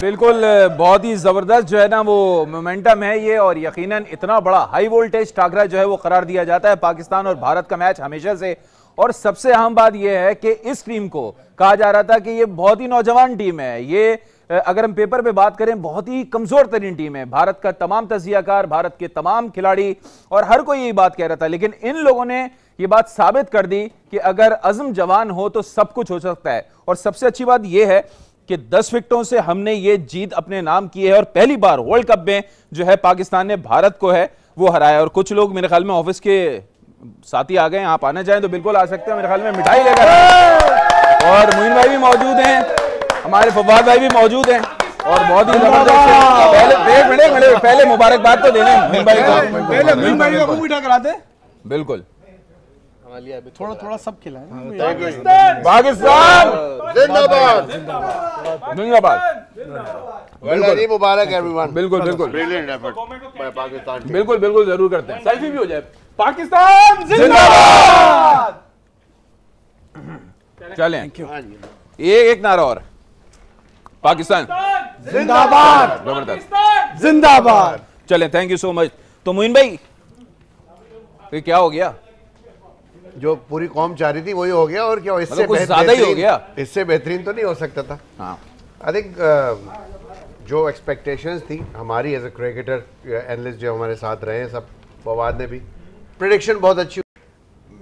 बिल्कुल बहुत ही ज़बरदस्त जो है ना वो मोमेंटम है ये और यकीनन इतना बड़ा हाई वोल्टेज टाकरा जो है वो करार दिया जाता है पाकिस्तान और भारत का मैच हमेशा से और सबसे अहम बात यह है कि इस टीम को कहा जा रहा था कि ये बहुत ही नौजवान टीम है ये अगर हम पेपर पे बात करें बहुत ही कमज़ोर तरीन टीम है भारत का तमाम तजियाकार भारत के तमाम खिलाड़ी और हर कोई यही बात कह रहा था लेकिन इन लोगों ने ये बात साबित कर दी कि अगर अज़म जवान हो तो सब कुछ हो सकता है और सबसे अच्छी बात यह है कि 10 विकेटों से हमने ये जीत अपने नाम की है और पहली बार वर्ल्ड कप में जो है पाकिस्तान ने भारत को है वो हराया और कुछ लोग मेरे ख्याल में ऑफिस के साथी आ गए आप आना चाहें तो बिल्कुल आ सकते हैं मेरे ख्याल में मिठाई लेकर और मोइन भाई भी मौजूद हैं हमारे फवाद भाई भी मौजूद हैं और बहुत ही पहले मुबारकबाद तो देने बिल्कुल खाना लिया अभी थोड़ा थोड़ा सब खिलाए हाँ, पाकिस्तान जिंदाबाद जिंदाबाद मुबारक एवरीवन बिल्कुल बिल्कुल ब्रिलियंट एफर्ट पाकिस्तान बिल्कुल बिल्कुल जरूर करते हैं सेल्फी भी हो जाए पाकिस्तान जिंदाबाद चलें एक हाँ एक नारा और पाकिस्तान जिंदाबाद जबरदस्त जिंदाबाद चलें थैंक यू सो मच तो मोइन भाई ये क्या हो गया जो पूरी कौम चाह रही थी वही हो गया और क्या इससे मतलब ज्यादा ही हो गया इससे बेहतरीन तो नहीं हो सकता था आई हाँ। थिंक uh, जो एक्सपेक्टेशंस थी हमारी एज ए क्रिकेटर एनलिस्ट जो हमारे साथ रहे हैं सब फवाद ने भी प्रडिक्शन बहुत अच्छी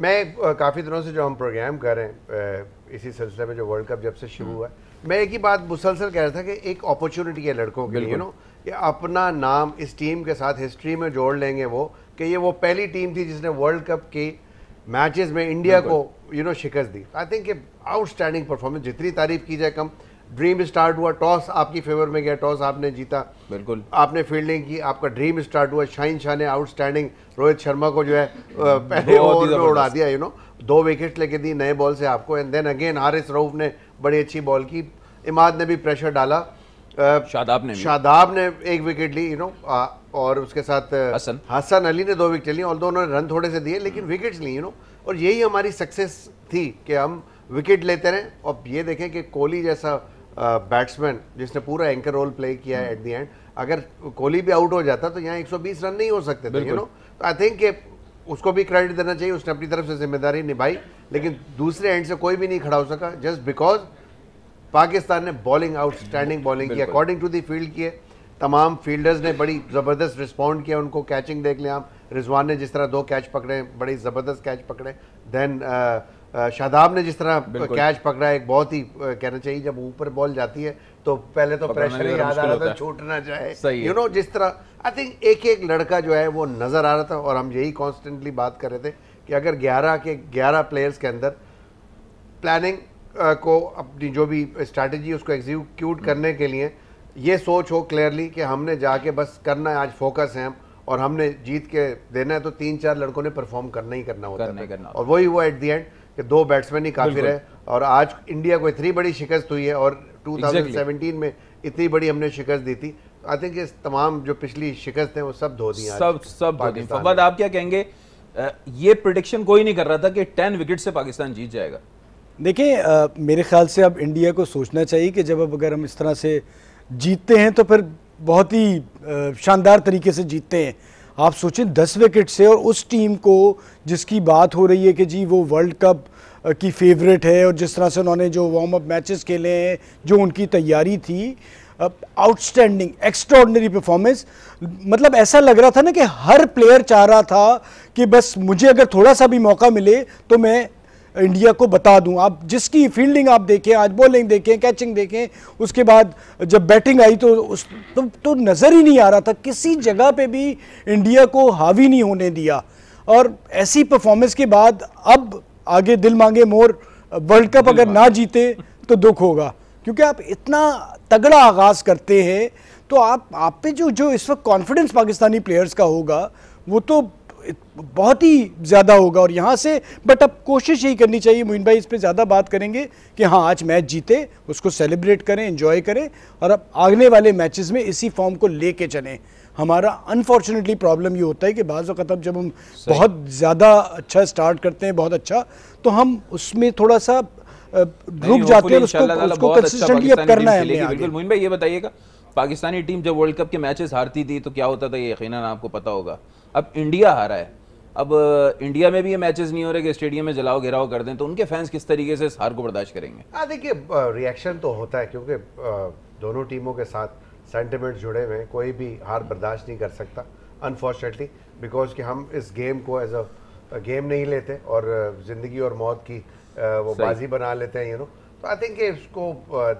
मैं uh, काफ़ी दिनों से जो हम प्रोग्राम कर रहे हैं uh, इसी सिलसिले में जो वर्ल्ड कप जब से शुरू हुआ हम्म। मैं एक ही बात मुसलसल कह रहा था कि एक अपॉर्चुनिटी है लड़कों के लिए यू नो कि अपना नाम इस टीम के साथ हिस्ट्री में जोड़ लेंगे वो कि ये वो पहली टीम थी जिसने वर्ल्ड कप की मैचेस में इंडिया को यू नो शिकस्त दी आई थिंक आउटस्टैंडिंग परफॉर्मेंस जितनी तारीफ की जाए कम ड्रीम स्टार्ट हुआ टॉस आपकी फेवर में गया टॉस आपने जीता बिल्कुल आपने फील्डिंग की आपका ड्रीम स्टार्ट हुआ शाइन शाह ने आउटस्टैंडिंग रोहित शर्मा को जो है पहले ओवर में उड़ा दिया यू नो दो विकेट लेके दी नए बॉल से आपको एंड देन अगेन एस रऊफ ने बड़ी अच्छी बॉल की इमाद ने भी प्रेशर डाला Uh, शादाब ने शादाब ने एक विकेट ली यू नो और उसके साथ uh, हसन हसन अली ने दो विकेट ली और दो उन्होंने रन थोड़े से दिए लेकिन विकेट्स ली यू नो और यही हमारी सक्सेस थी कि हम विकेट लेते रहे और ये देखें कि कोहली जैसा बैट्समैन uh, जिसने पूरा एंकर रोल प्ले किया है एट दी एंड अगर कोहली भी आउट हो जाता तो यहाँ एक रन नहीं हो सकते थे यू नो तो आई थिंक उसको भी क्रेडिट देना चाहिए उसने अपनी तरफ से जिम्मेदारी निभाई लेकिन दूसरे एंड से कोई भी नहीं खड़ा हो सका जस्ट बिकॉज पाकिस्तान ने बॉलिंग आउटस्टैंडिंग बॉलिंग की अकॉर्डिंग टू दी फील्ड किए तमाम फील्डर्स ने बड़ी ज़बरदस्त रिस्पॉन्ड किया उनको कैचिंग देख लें आप रिजवान ने जिस तरह दो कैच पकड़े बड़ी ज़बरदस्त कैच पकड़े दैन uh, uh, शादाब ने जिस तरह कैच पकड़ा एक बहुत ही uh, कहना चाहिए जब ऊपर बॉल जाती है तो पहले तो प्रेशर याद आ रहा था छूट ना जाए यू नो जिस तरह आई थिंक एक एक लड़का जो है वो नज़र आ रहा था और हम यही कॉन्स्टेंटली बात कर रहे थे कि अगर ग्यारह के ग्यारह प्लेयर्स के अंदर प्लानिंग को अपनी जो भी स्ट्रैटेजी उसको एग्जीक्यूट करने के लिए ये सोच हो क्लियरली कि हमने जाके बस करना है आज फोकस है हम और हमने जीत के देना है तो तीन चार लड़कों ने परफॉर्म करना ही करना होता है और वही हुआ एट दी एंड कि दो बैट्समैन ही काफी रहे और आज इंडिया को इतनी बड़ी शिकस्त हुई है और 2017 में इतनी बड़ी हमने शिकस्त दी थी आई थिंक इस तमाम जो पिछली शिकस्त है वो सब धो दी सब सब धो दी आप क्या कहेंगे ये प्रोडिक्शन कोई नहीं कर रहा था कि टेन विकेट से पाकिस्तान जीत जाएगा देखिए मेरे ख्याल से अब इंडिया को सोचना चाहिए कि जब अब अगर हम इस तरह से जीतते हैं तो फिर बहुत ही शानदार तरीके से जीतते हैं आप सोचें दस विकेट से और उस टीम को जिसकी बात हो रही है कि जी वो वर्ल्ड कप की फेवरेट है और जिस तरह से उन्होंने जो वार्म अप मैचेस खेले हैं जो उनकी तैयारी थी आउटस्टैंडिंग एक्स्ट्रॉर्डनरी परफॉर्मेंस मतलब ऐसा लग रहा था ना कि हर प्लेयर चाह रहा था कि बस मुझे अगर थोड़ा सा भी मौका मिले तो मैं इंडिया को बता दूं आप जिसकी फील्डिंग आप देखें आज बॉलिंग देखें कैचिंग देखें उसके बाद जब बैटिंग आई तो उस तो, तो नज़र ही नहीं आ रहा था किसी जगह पे भी इंडिया को हावी नहीं होने दिया और ऐसी परफॉर्मेंस के बाद अब आगे दिल मांगे मोर वर्ल्ड कप अगर ना जीते तो दुख होगा क्योंकि आप इतना तगड़ा आगाज़ करते हैं तो आप आप पे जो जो इस वक्त कॉन्फिडेंस पाकिस्तानी प्लेयर्स का होगा वो तो बहुत ही ज़्यादा होगा और यहाँ से बट अब कोशिश यही करनी चाहिए मोइन भाई इस पर ज़्यादा बात करेंगे कि हाँ आज मैच जीते उसको सेलिब्रेट करें इन्जॉय करें और अब आगने वाले मैचेस में इसी फॉर्म को ले कर चलें हमारा अनफॉर्चुनेटली प्रॉब्लम ये होता है कि बाज़ वक़्त अब जब हम बहुत ज़्यादा अच्छा स्टार्ट करते हैं बहुत अच्छा तो हम उसमें थोड़ा सा रुक जाते हैं उसको, उसको अच्छा कंसिस्टेंटली अब करना है बिल्कुल मोइन भाई ये बताइएगा पाकिस्तानी टीम जब वर्ल्ड कप के मैचेस हारती थी तो क्या होता था ये यकीन आपको पता होगा अब इंडिया हारा है अब इंडिया में भी ये मैचेस नहीं हो रहे कि स्टेडियम में जलाओ घेराव कर दें तो उनके फैंस किस तरीके से इस हार को बर्दाश्त करेंगे हाँ देखिए रिएक्शन तो होता है क्योंकि दोनों टीमों के साथ सेंटिमेंट जुड़े हुए हैं कोई भी हार बर्दाश्त नहीं कर सकता अनफॉर्चुनेटली बिकॉज कि हम इस गेम को एज अ गेम नहीं लेते और ज़िंदगी और मौत की वो बाजी बना लेते हैं यू नो तो आई थिंक इसको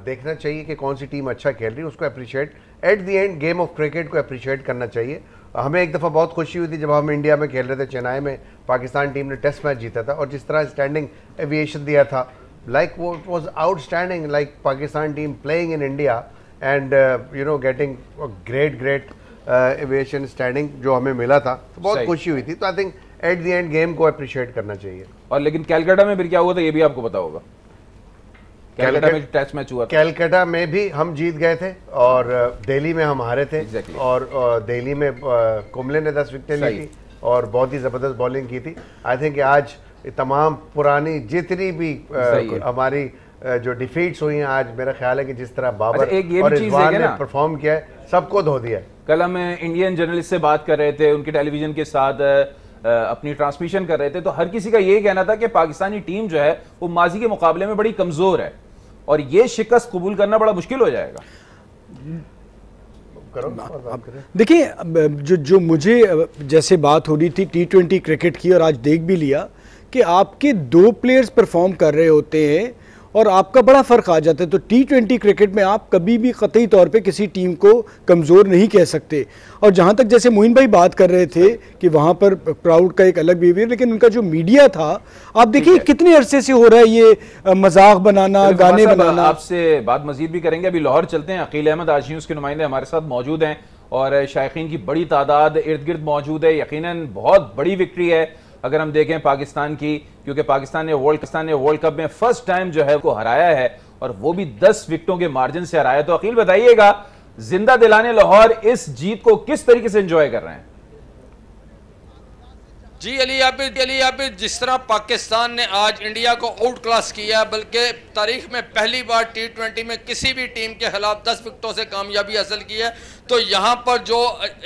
देखना चाहिए कि कौन सी टीम अच्छा खेल रही है उसको appreciate at the end game of cricket को अप्रिशिएट करना चाहिए हमें एक दफ़ा बहुत खुशी हुई थी जब हम इंडिया में खेल रहे थे चेन्नई में पाकिस्तान टीम ने टेस्ट मैच जीता था और जिस तरह स्टैंडिंग एविएशन दिया था लाइक वो it was standing like Pakistan team playing in India and you know getting great great aviation standing जो हमें मिला था तो बहुत खुशी हुई थी तो I think at the end game को अप्रिशिएट करना चाहिए और लेकिन कैलकाटा में फिर क्या हुआ था ये भी आपको पता होगा कैलकाटा में टेस्ट मैच हुआ कैलकाटा में भी हम जीत गए थे और दिल्ली में हम हारे थे exactly. और दिल्ली में कुमले ने दस विकटें ली थी और बहुत ही ज़बरदस्त बॉलिंग की थी आई थिंक आज तमाम पुरानी जितनी भी हमारी जो डिफीट्स हुई हैं आज मेरा ख्याल है कि जिस तरह बाबर अच्छा, एक ये और इजवान ने परफॉर्म किया है सबको धो दिया कल हम इंडियन जर्नलिस्ट से बात कर रहे थे उनके टेलीविजन के साथ अपनी ट्रांसमिशन कर रहे थे तो हर किसी का ये कहना था कि पाकिस्तानी टीम जो है वो माजी के मुकाबले में बड़ी कमज़ोर है और ये शिकस्त कबूल करना बड़ा मुश्किल हो जाएगा देखिए जो जो मुझे जैसे बात हो रही थी टी ट्वेंटी क्रिकेट की और आज देख भी लिया कि आपके दो प्लेयर्स परफॉर्म कर रहे होते हैं और आपका बड़ा फ़र्क आ जाता है तो टी ट्वेंटी क्रिकेट में आप कभी भी कतई तौर पर किसी टीम को कमज़ोर नहीं कह सकते और जहाँ तक जैसे मोहिन भाई बात कर रहे थे कि वहाँ पर क्राउड का एक अलग बिहेवियर लेकिन उनका जो मीडिया था आप देखिए कितने अरसे से हो रहा है ये मजाक बनाना गाने बनाना आपसे बात मजीद भी करेंगे अभी लाहौर चलते हैं अकील अहमद आज न्यूज़ के नुमाइंदे हमारे साथ मौजूद हैं और शायक की बड़ी तादाद इर्द गिर्द मौजूद है यकीन बहुत बड़ी विक्ट्री है अगर हम देखें पाकिस्तान की क्योंकि पाकिस्तान ने वर्ल्ड पाकिस्तान ने वर्ल्ड कप में फर्स्ट टाइम जो है वो हराया है और वो भी दस विकटों के मार्जिन से हराया तो अकील बताइएगा जिंदा दिलाने लाहौर इस जीत को किस तरीके से एंजॉय कर रहे हैं जी अली आबिद अली आबिद जिस तरह पाकिस्तान ने आज इंडिया को आउट क्लास किया बल्कि तारीख में पहली बार टी ट्वेंटी में किसी भी टीम के खिलाफ दस विकटों से कामयाबी हासिल की है तो यहाँ पर जो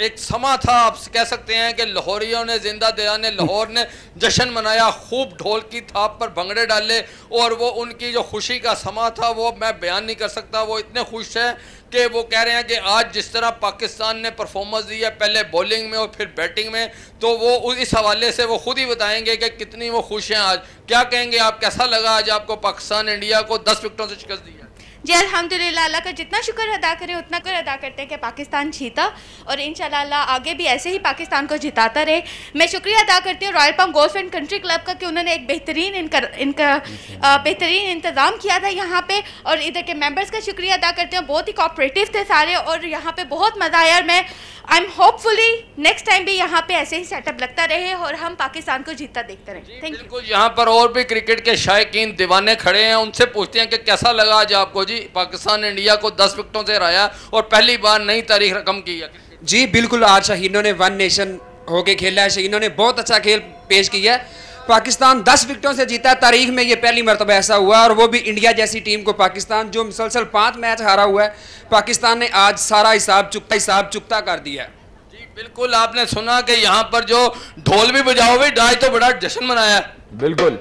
एक समा था आप कह सकते हैं कि लाहौरियों ने जिंदा दिया ने लाहौर ने जश्न मनाया खूब ढोल की थाप पर भंगड़े डाले और वो उनकी जो खुशी का समा था वो मैं बयान नहीं कर सकता वो इतने खुश हैं कि वो कह रहे हैं कि आज जिस तरह पाकिस्तान ने परफॉर्मेंस दी है पहले बॉलिंग में और फिर बैटिंग में तो वो इस हवाले से वो खुद ही बताएंगे कि कितनी वो खुश हैं आज क्या कहेंगे आप कैसा लगा आज आपको पाकिस्तान इंडिया को दस विकटों से शिकस्त दी है जी अलहमदिल्ला अल्लाह का जितना शुक्र अदा करें उतना कर अदा करते हैं कि पाकिस्तान जीता और इन आगे भी ऐसे ही पाकिस्तान को जिताता रहे मैं शुक्रिया अदा करती हूँ रॉयल पम्प गोल्फ एंड कंट्री क्लब का कि उन्होंने एक बेहतरीन इनका इनका अच्छा। बेहतरीन इंतज़ाम किया था यहाँ पर और इधर के मेम्बर्स का शुक्रिया अदा करती हूँ बहुत ही कॉपरेटिव थे सारे और यहाँ पर बहुत मज़ा आया और मैं I am hopefully next time भी यहाँ पे ऐसे ही सेटअप लगता रहे और हम पाकिस्तान को जीतता देखते रहे थैंक यू यहाँ पर और भी क्रिकेट के शायक दीवाने खड़े हैं उनसे पूछते हैं कि कैसा लगा आज आपको जी पाकिस्तान ने इंडिया को दस विकटों से हराया और पहली बार नई तारीख रकम की है जी बिल्कुल आज शहीनों ने वन नेशन होके खेला है शहीनों ने बहुत अच्छा खेल पेश किया है पाकिस्तान 10 विकटों से जीता तारीख में ये पहली मरतबा ऐसा हुआ और वो भी इंडिया जैसी टीम को पाकिस्तान जो मुसलसल पाँच मैच हारा हुआ है पाकिस्तान ने आज सारा हिसाब चुकता हिसाब चुकता कर दिया जी बिल्कुल आपने सुना कि यहाँ पर जो ढोल भी बजाओ भी डाई तो बड़ा जश्न मनाया बिल्कुल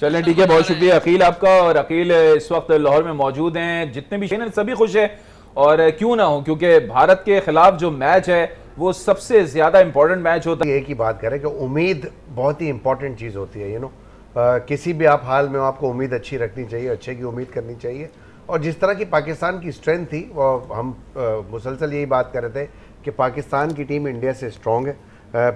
चलें ठीक है बहुत शुक्रिया अकील आपका और अकील इस वक्त लाहौर में मौजूद हैं जितने भी शेन सभी खुश हैं और क्यों ना हो क्योंकि भारत के खिलाफ जो मैच है वो सबसे ज़्यादा इंपॉर्टेंट मैच होता है एक ही बात करें कि उम्मीद बहुत ही इंपॉर्टेंट चीज़ होती है यू नो किसी भी आप हाल में आपको उम्मीद अच्छी रखनी चाहिए अच्छे की उम्मीद करनी चाहिए और जिस तरह की पाकिस्तान की स्ट्रेंथ थी वो हम मुसलसल यही बात कर रहे थे कि पाकिस्तान की टीम इंडिया से स्ट्रॉन्ग है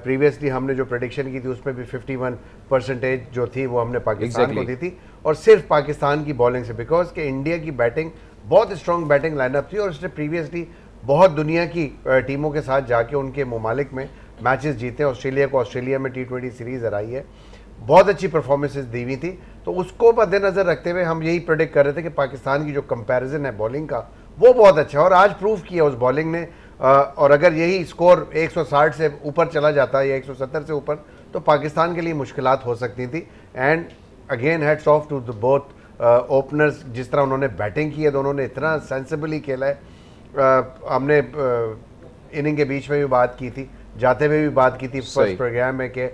प्रीवियसली हमने जो प्रडिक्शन की थी उसमें भी 51 परसेंटेज जो थी वो हमने पाकिस्तान exactly. को दी थी और सिर्फ पाकिस्तान की बॉलिंग से बिकॉज के इंडिया की बैटिंग बहुत स्ट्रॉन्ग बैटिंग लाइनअप थी और उसने प्रीवियसली बहुत दुनिया की टीमों के साथ जाके उनके ममालिक में मैचेस जीते ऑस्ट्रेलिया को ऑस्ट्रेलिया में टी सीरीज़ हराई है बहुत अच्छी परफॉर्मेंसेज दी हुई थी तो उसको मद्देनज़र रखते हुए हम यही प्रोडिक्ट कर रहे थे कि पाकिस्तान की जो कंपैरिजन है बॉलिंग का वो बहुत अच्छा है और आज प्रूव किया उस बॉलिंग ने और अगर यही स्कोर 160 से ऊपर चला जाता या 170 से ऊपर तो पाकिस्तान के लिए मुश्किल हो सकती थी and again heads off to the both openers जिस तरह उन्होंने बैटिंग की है दोनों ने इतना सेंसिबली खेला है आ, हमने इनिंग के बीच में भी बात की थी जाते हुए भी बात की थी फर्स्ट प्रोग्राम में कि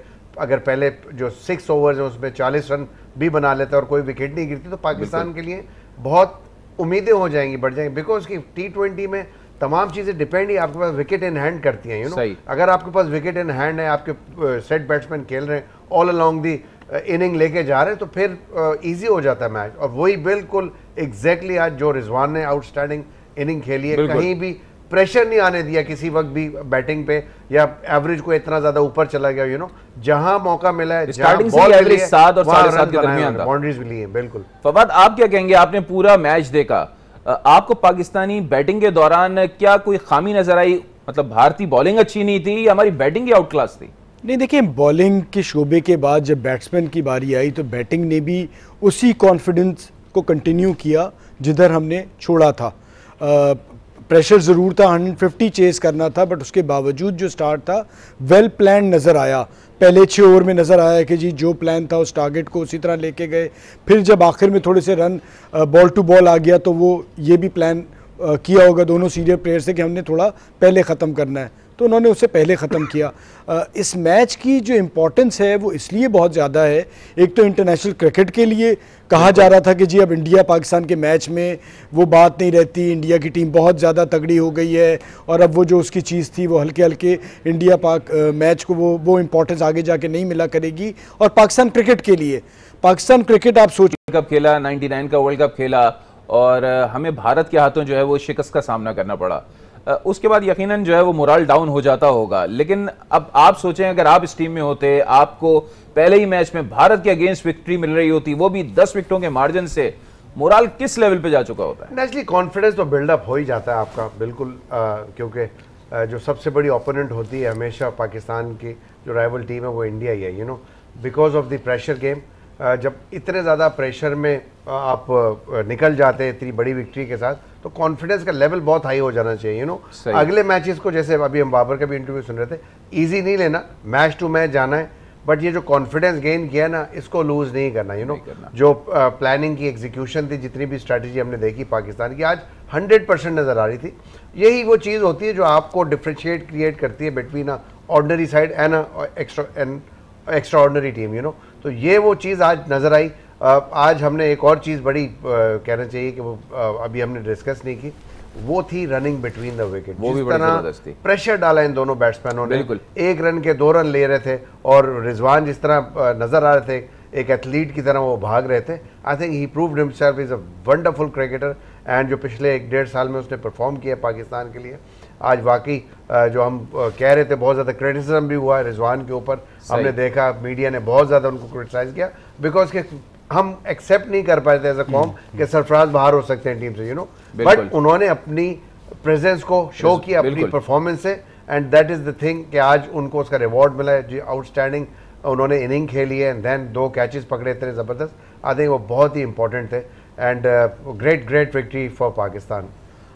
अगर पहले जो सिक्स ओवर्स हैं उसमें चालीस रन भी बना लेता है और कोई विकेट नहीं गिरती तो पाकिस्तान के लिए बहुत उम्मीदें हो जाएंगी बढ़ जाएंगी बिकॉज की टी ट्वेंटी में तमाम चीज़ें डिपेंड ही आपके पास विकेट इन हैंड करती हैं यू नो अगर आपके पास विकेट इन हैंड है आपके सेट बैट्समैन खेल रहे हैं ऑल अलॉन्ग दी इनिंग लेके जा रहे हैं तो फिर ईजी हो जाता है मैच और वही बिल्कुल एग्जैक्टली आज जो रिजवान ने आउटस्टैंडिंग इनिंग खेली है कहीं भी प्रेशर नहीं आने दिया किसी वक्त भी बैटिंग पे या एवरेज को इतना ज्यादा ऊपर चला गया यू नो जहां मौका मिला है स्टार्टिंग से एवरेज सात और साढ़े सात के दरमियान बाउंड्रीज भी लिए बिल्कुल फवाद आप क्या कहेंगे आपने पूरा मैच देखा आपको पाकिस्तानी बैटिंग के दौरान क्या कोई खामी नजर आई मतलब भारतीय बॉलिंग अच्छी नहीं थी या हमारी बैटिंग की आउट क्लास थी नहीं देखिए बॉलिंग के शोबे के बाद जब बैट्समैन की बारी आई तो बैटिंग ने भी उसी कॉन्फिडेंस को कंटिन्यू किया जिधर हमने छोड़ा था प्रेशर ज़रूर था 150 चेस करना था बट उसके बावजूद जो स्टार्ट था वेल प्लान नज़र आया पहले छः ओवर में नज़र आया कि जी जो प्लान था उस टारगेट को उसी तरह लेके गए फिर जब आखिर में थोड़े से रन बॉल टू बॉल आ गया तो वो ये भी प्लान किया होगा दोनों सीनियर प्लेयर से कि हमने थोड़ा पहले ख़त्म करना है तो उन्होंने उसे पहले ख़त्म किया इस मैच की जो इम्पोर्टेंस है वो इसलिए बहुत ज़्यादा है एक तो इंटरनेशनल क्रिकेट के लिए कहा जा रहा था कि जी अब इंडिया पाकिस्तान के मैच में वो बात नहीं रहती इंडिया की टीम बहुत ज़्यादा तगड़ी हो गई है और अब वो जो उसकी चीज़ थी वो हल्के हल्के इंडिया पाक मैच को वो वो इम्पोर्टेंस आगे जा नहीं मिला करेगी और पाकिस्तान क्रिकेट के लिए पाकिस्तान क्रिकेट आप सोच वर्ल्ड कप खेला नाइन्टी का वर्ल्ड कप खेला और हमें भारत के हाथों जो है वो शिकस्त का सामना करना पड़ा उसके बाद यकीनन जो है वो मोरल डाउन हो जाता होगा लेकिन अब आप सोचें अगर आप इस टीम में होते आपको पहले ही मैच में भारत के अगेंस्ट विक्ट्री मिल रही होती वो भी दस विकटों के मार्जिन से मोरल किस लेवल पे जा चुका होता है नेचुरली कॉन्फिडेंस तो बिल्डअप हो ही जाता है आपका बिल्कुल क्योंकि जो सबसे बड़ी ओपोनेंट होती है हमेशा पाकिस्तान की जो राइवल टीम है वो इंडिया ही है you know because of the pressure game जब इतने ज़्यादा प्रेशर में आप निकल जाते हैं इतनी बड़ी विक्ट्री के साथ तो कॉन्फिडेंस का लेवल बहुत हाई हो जाना चाहिए यू नो अगले मैचेस को जैसे अभी हम बाबर का भी इंटरव्यू सुन रहे थे इजी नहीं लेना मैच टू मैच जाना है बट ये जो कॉन्फिडेंस गेन किया ना इसको लूज नहीं करना यू नो जो प्लानिंग की एग्जीक्यूशन थी जितनी भी स्ट्रैटेजी हमने देखी पाकिस्तान की आज हंड्रेड परसेंट नज़र आ रही थी यही वो चीज़ होती है जो आपको डिफ्रेंशिएट क्रिएट करती है between a ordinary side and extra and extra ordinary team you know तो ये वो चीज़ आज नज़र आई आज हमने एक और चीज़ बड़ी कहना चाहिए कि वो अभी हमने डिस्कस नहीं की वो थी रनिंग बिटवीन द विकेट वो भी बड़ी प्रेशर डाला इन दोनों बैट्समैनों ने एक रन के दो रन ले रहे थे और रिजवान जिस तरह नजर आ रहे थे एक एथलीट की तरह वो भाग रहे थे I think he proved himself is a wonderful cricketer and जो पिछले एक डेढ़ साल में उसने परफॉर्म किया पाकिस्तान के लिए आज वाकई जो हम कह रहे थे बहुत ज़्यादा क्रिटिसिज्म भी हुआ है रिजवान के ऊपर हमने देखा मीडिया ने बहुत ज़्यादा उनको क्रिटिसाइज़ किया बिकॉज के हम एक्सेप्ट नहीं कर पाए थे एज अ कॉम के सरफराज बाहर हो सकते हैं टीम से यू नो बट उन्होंने अपनी प्रेजेंस को शो किया अपनी परफॉर्मेंस से and that is the thing कि आज उनको उसका रिवॉर्ड मिला है जी आउटस्टैंडिंग उन्होंने इनिंग खेली है एंड देन दो कैचेस पकड़े इतने ज़बरदस्त आई थिंक वो बहुत ही इंपॉर्टेंट थे and great great victory for Pakistan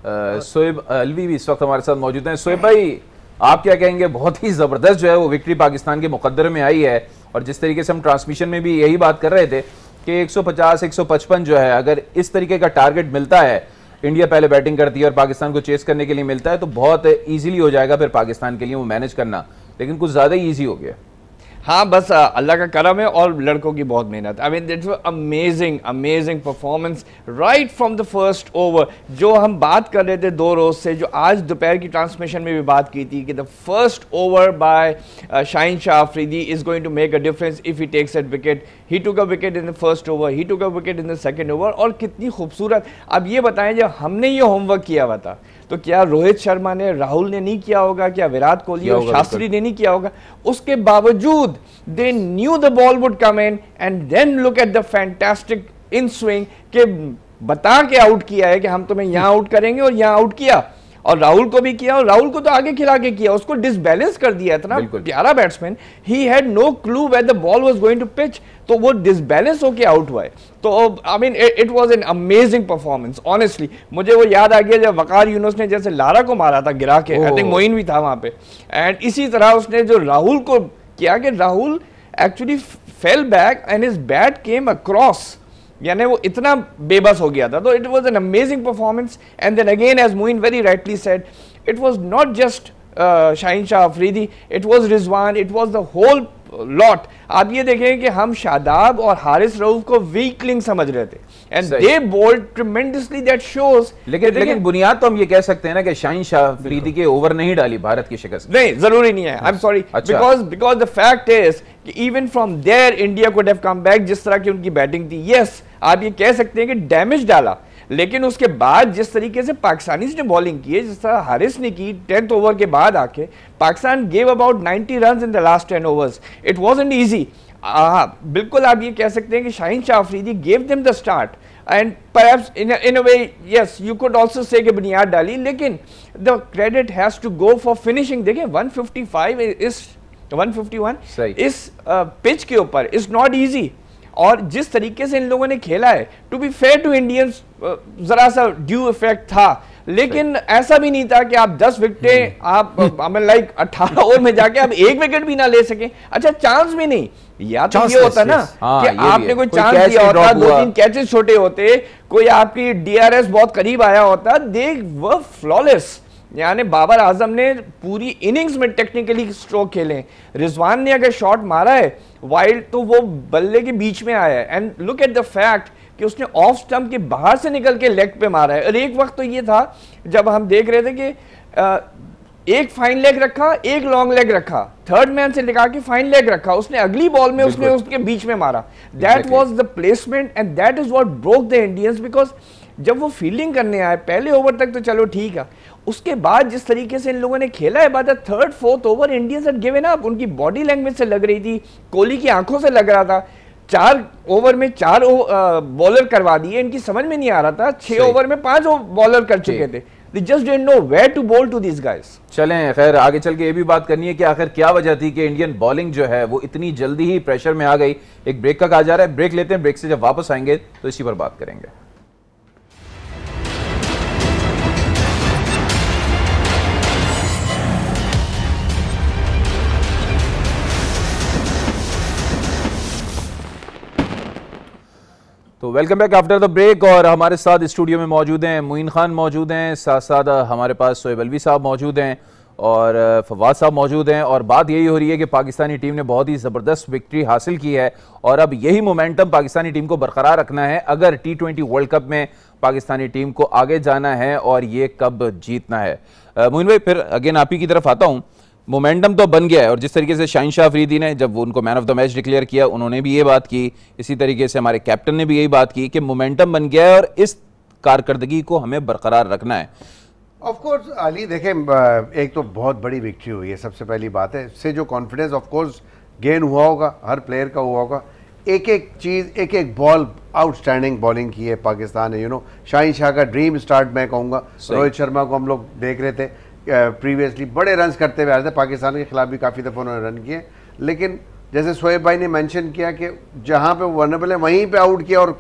Shoaib Alvi भी इस वक्त हमारे साथ मौजूद हैं सोएब भाई आप क्या कहेंगे बहुत ही ज़बरदस्त जो है वो विक्ट्री पाकिस्तान के मुकदर में आई है और जिस तरीके से हम ट्रांसमिशन में भी यही बात कर रहे थे कि 150 155 जो है अगर इस तरीके का टारगेट मिलता है इंडिया पहले बैटिंग करती है और पाकिस्तान को चेस करने के लिए मिलता है तो बहुत ईजिली हो जाएगा फिर पाकिस्तान के लिए वो मैनेज करना लेकिन कुछ ज़्यादा ईजी हो गया हाँ बस अल्लाह का करम है और लड़कों की बहुत मेहनत I mean that's amazing amazing performance right from the first over जो हम बात कर रहे थे दो रोज़ से जो आज दोपहर की ट्रांसमिशन में भी बात की थी कि the first over by Shaheen Shah Afridi is going to make a difference if he takes a wicket he took a wicket in the first over he took a wicket in the second over और कितनी खूबसूरत अब ये बताएं जब हमने ये homework किया हुआ था तो क्या रोहित शर्मा ने राहुल ने नहीं किया होगा क्या विराट कोहली और शास्त्री ने नहीं किया होगा उसके बावजूद they knew the ball would come in and then look at the fantastic in swing के बता के आउट किया है कि हम तुम्हें यहां आउट करेंगे और यहां आउट किया और राहुल को भी किया और राहुल को तो आगे खिला के किया उसको डिसबैलेंस कर दिया इतना प्यारा batsman he had no clue where the ball was going to pitch तो वो डिसबैलेंस होके आउट हुआ है तो I mean it was an amazing performance honestly मुझे वो याद आ गया जब वकार यूनुस ने जैसे लारा को मारा था गिरा के आई थिंक मोइन भी था वहाँ पे एंड इसी तरह उसने जो राहुल को किया कि Rahul actually fell back and his bat came across यानी वो इतना बेबस हो गया था तो it was an amazing performance and then again as Moin very rightly said it was not just Shaheen Shah Afridi it was Rizwan it was the whole lot आप ये देखें कि हम शादाब और हारिस रऊफ को वीकलिंग समझ रहे थे and they bowled tremendously that shows लेकिन लेकिन बुनियाद तो हम ये कह सकते हैं ना कि शाहिन शाह अफरीदी के ओवर नहीं डाली भारत की शिकस्त नहीं जरूरी नहीं है I am sorry because because the fact is कि even from there India could have come back जिस तरह की उनकी बैटिंग थी यस yes, आप ये कह सकते हैं कि डैमेज डाला लेकिन उसके बाद जिस तरीके से पाकिस्तानी ने बॉलिंग की है जिस तरह हारिस ने की टेंथ ओवर के बाद आके Pakistan gave about 90 run in the last ten overs it was and easy हाँ बिल्कुल आप ये कह सकते हैं कि Shaheen Shah Afridi gave them the start and पर in a way yes you could you say कि बुनियाद डाली लेकिन the credit has to go for finishing देखिए 155 इस 151 इस पिच के ऊपर इज नॉट इजी और जिस तरीके से इन लोगों ने खेला है to be fair to Indians जरा सा ड्यू इफेक्ट था लेकिन ऐसा भी नहीं था कि आप 10 विकेटें हम्म। आप लाइक 18 ओवर में जाके आप एक विकेट भी ना ले सके अच्छा चांस भी नहीं या तो ये होता ना हाँ, कि आपने कोई चांस दिया होता दो तीन कैचेस छोटे होते कोई आपकी डीआरएस बहुत करीब आया होता दे वर फ्लॉलेस यानी बाबर आजम ने पूरी इनिंग्स में टेक्निकली स्ट्रोक खेले रिजवान ने अगर शॉट मारा है वाइल्ड तो वो बल्ले के बीच में आया है and look at the fact कि उसने ऑफ स्टम्प के बाहर से निकल के लेग पे मारा है और एक वक्त तो ये था जब हम देख रहे थे कि एक फाइन लेग रखा एक लॉन्ग लेग रखा थर्ड मैन से निकाल के फाइन लेग रखा उसने अगली बॉल में उसने उसके बीच में मारा that was the placement and that is what broke the Indians because जब वो फील्डिंग करने आए पहले ओवर तक तो चलो ठीक है उसके बाद जिस तरीके से इन लोगों ने खेला है बाद third fourth over Indians had given up उनकी बॉडी लैंग्वेज से लग रही थी कोहली की आंखों से लग रहा था चार ओवर में चार बॉलर करवा दिए इनकी समझ में नहीं आ रहा था छह ओवर में पांच बॉलर कर चुके थे just didn't know where to bowl to these guys चलें खैर आगे चल के ये भी बात करनी है कि आखिर क्या वजह थी कि इंडियन बॉलिंग जो है वो इतनी जल्दी ही प्रेशर में आ गई एक ब्रेक का कहा जा रहा है ब्रेक लेते हैं ब्रेक से जब वापस आएंगे तो इसी पर बात करेंगे तो welcome back after the break और हमारे साथ स्टूडियो में मौजूद हैं मोइन खान मौजूद हैं साथ साथ हमारे पास सोएब अलवी साहब मौजूद हैं और फवाद साहब मौजूद हैं और बात यही हो रही है कि पाकिस्तानी टीम ने बहुत ही ज़बरदस्त विक्ट्री हासिल की है और अब यही मोमेंटम पाकिस्तानी टीम को बरकरार रखना है अगर टी ट्वेंटी वर्ल्ड कप में पाकिस्तानी टीम को आगे जाना है और ये कब जीतना है मोइन भाई फिर अगेन आप ही की तरफ आता हूँ मोमेंटम तो बन गया है और जिस तरीके से शाहिशाह शाह अफरीदी ने जब उनको man of the match declare किया उन्होंने भी ये बात की इसी तरीके से हमारे कैप्टन ने भी यही बात की कि मोमेंटम बन गया है और इस कारकर्दगी को हमें बरकरार रखना है ऑफकोर्स अली देखें एक तो बहुत बड़ी विक्ट्री हुई है सबसे पहली बात है इससे जो कॉन्फिडेंस ऑफकोर्स गेन हुआ होगा हर प्लेयर का हुआ होगा एक एक चीज़ एक एक बॉल आउटस्टैंडिंग बॉलिंग की है पाकिस्तान ने यू नो शाहिन शाह का ड्रीम स्टार्ट मैं कहूँगा रोहित शर्मा को हम लोग देख रहे थे प्रीवियसली बड़े रन करते हुए आ रहे थे पाकिस्तान के खिलाफ भी काफ़ी दफ़ा उन्होंने रन किए लेकिन जैसे शोएब भाई ने मेंशन किया कि जहाँ पे वर्नेबल है वहीं पे आउट किया और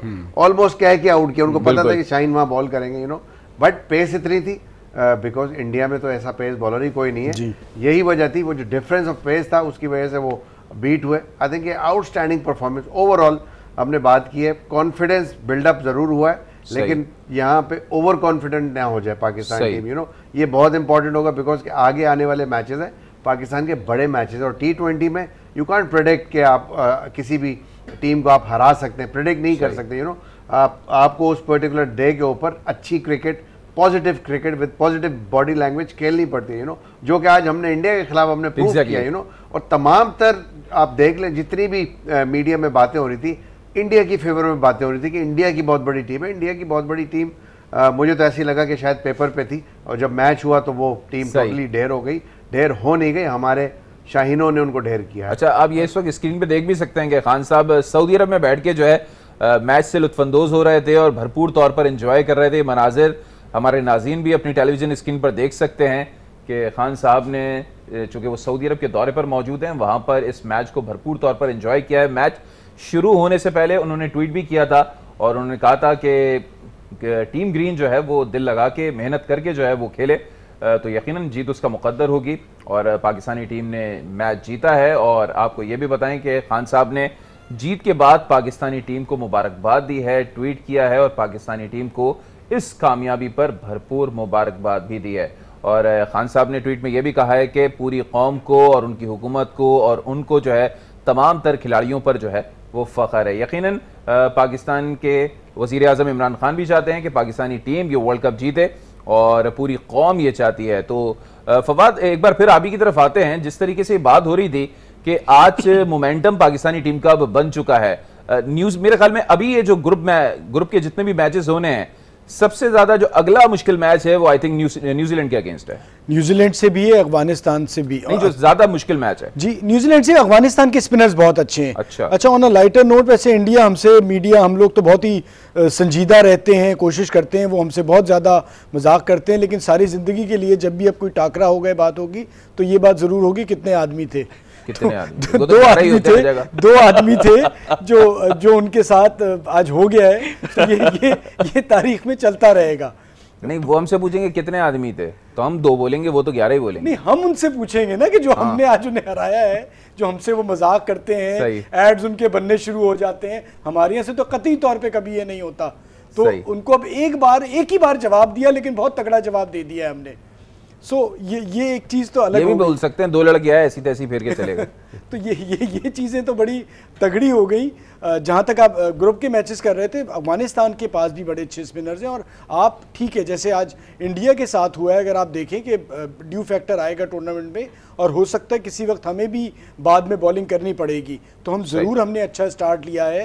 ऑलमोस्ट हम्म। कह के आउट किया उनको पता था कि शाहीन वहाँ बॉल करेंगे यू नो बट पेस इतनी थी बिकॉज uh, इंडिया में तो ऐसा पेस बॉलर ही कोई नहीं है यही वजह थी वो जो डिफरेंस ऑफ पेस था उसकी वजह से वो बीट हुए आई थिंक ये आउटस्टैंडिंग परफॉर्मेंस ओवरऑल हमने बात की है कॉन्फिडेंस बिल्डअप ज़रूर हुआ है लेकिन यहाँ पे ओवर कॉन्फिडेंट ना हो जाए पाकिस्तान टीम यू नो ये बहुत इंपॉर्टेंट होगा बिकॉज आगे आने वाले मैचेस हैं पाकिस्तान के बड़े मैचेस और टी ट्वेंटी में यू कॉन्ट प्रिडिक्ट के आप आ, किसी भी टीम को आप हरा सकते हैं प्रिडिक्ट नहीं कर सकते यू नो आप आपको उस पर्टिकुलर डे के ऊपर अच्छी cricket positive cricket with positive body language खेलनी पड़ती है यू नो जो कि आज हमने इंडिया के खिलाफ हमने प्रूव exactly. किया यू नो और तमाम तर आप देख लें जितनी भी मीडिया में बातें हो रही थी इंडिया की फेवर में बातें हो रही थी कि इंडिया की बहुत बड़ी टीम है इंडिया की बहुत बड़ी टीम आ, मुझे तो ऐसी लगा कि शायद पेपर पे थी और जब मैच हुआ तो वो टीम टोटली ढेर हो गई ढेर हो नहीं गई हमारे शाहिनों ने उनको ढेर किया अच्छा आप ये इस वक्त स्क्रीन पे देख भी सकते हैं कि खान साहब सऊदी अरब में बैठ के जो है आ, मैच से लुत्फानंदोज हो रहे थे और भरपूर तौर पर इंजॉय कर रहे थे मनाजिर हमारे नाजीन भी अपनी टेलीविजन स्क्रीन पर देख सकते हैं कि खान साहब ने चूंकि वो सऊदी अरब के दौरे पर मौजूद हैं वहां पर इस मैच को भरपूर तौर पर इंजॉय किया है मैच शुरू होने से पहले उन्होंने ट्वीट भी किया था और उन्होंने कहा था कि टीम ग्रीन जो है वो दिल लगा के मेहनत करके जो है वो खेले तो यकीनन जीत उसका मुकद्दर होगी और पाकिस्तानी टीम ने मैच जीता है और आपको ये भी बताएं कि खान साहब ने जीत के बाद पाकिस्तानी टीम को मुबारकबाद दी है ट्वीट किया है और पाकिस्तानी टीम को इस कामयाबी पर भरपूर मुबारकबाद भी दी है और खान साहब ने ट्वीट में यह भी कहा है कि पूरी कौम को और उनकी हुकूमत को और उनको जो है तमाम तर खिलाड़ियों पर जो है वो फ़ख्र है यकीन पाकिस्तान के वज़ी अजम इमरान खान भी चाहते हैं कि पाकिस्तानी टीम ये वर्ल्ड कप जीते और पूरी कौम ये चाहती है तो फवाद एक बार फिर आप ही की तरफ आते हैं जिस तरीके से बात हो रही थी कि आज मोमेंटम पाकिस्तानी टीम का अब बन चुका है न्यूज़ मेरे ख्याल में अभी ये जो ग्रुप में ग्रुप के जितने भी मैचेस होने हैं सबसे ज्यादा जो अगला मुश्किल मैच है वो आई थिंक न्यूजीलैंड के अगेंस्ट है न्यूजीलैंड से भी है अफगानिस्तान से भी नहीं, जो ज्यादा मुश्किल मैच है जी न्यूजीलैंड से अफगानिस्तान के स्पिनर्स बहुत अच्छे हैं अच्छा अच्छा ऑन अ लाइटर नोट वैसे इंडिया हमसे मीडिया हम लोग तो बहुत ही संजीदा रहते हैं कोशिश करते हैं वो हमसे बहुत ज़्यादा मजाक करते हैं लेकिन सारी ज़िंदगी के लिए जब भी अब कोई टाकरा हो गए बात होगी तो ये बात ज़रूर होगी कितने आदमी थे कितने तो तो दो, आदमी थे जो जो उनके साथ आज हो गया है तो ये ये तारीख में चलता रहेगा नहीं वो हमसे पूछेंगे कितने आदमी थे तो हम दो बोलेंगे वो तो ग्यारह ही बोलेंगे नहीं हम उनसे पूछेंगे ना कि जो हाँ। हमने आज उन्हें हराया है जो हमसे वो मजाक करते हैं एड्स उनके बनने शुरू हो जाते हैं हमारे यहाँ से तो कतई तौर पे कभी ये नहीं होता तो उनको अब एक बार एक ही बार जवाब दिया लेकिन बहुत तगड़ा जवाब दे दिया हमने सो so, ये ये एक चीज़ तो अलग ये भी बोल सकते हैं दो लड़के आए ऐसी तैसी फिर के चले गए तो ये ये ये चीज़ें तो बड़ी तगड़ी हो गई जहाँ तक आप ग्रुप के मैचेस कर रहे थे अफगानिस्तान के पास भी बड़े अच्छे स्पिनर्स हैं और आप ठीक है जैसे आज इंडिया के साथ हुआ है अगर आप देखें कि ड्यू फैक्टर आएगा टूर्नामेंट में और हो सकता है किसी वक्त हमें भी बाद में बॉलिंग करनी पड़ेगी तो हम ज़रूर हमने अच्छा स्टार्ट लिया है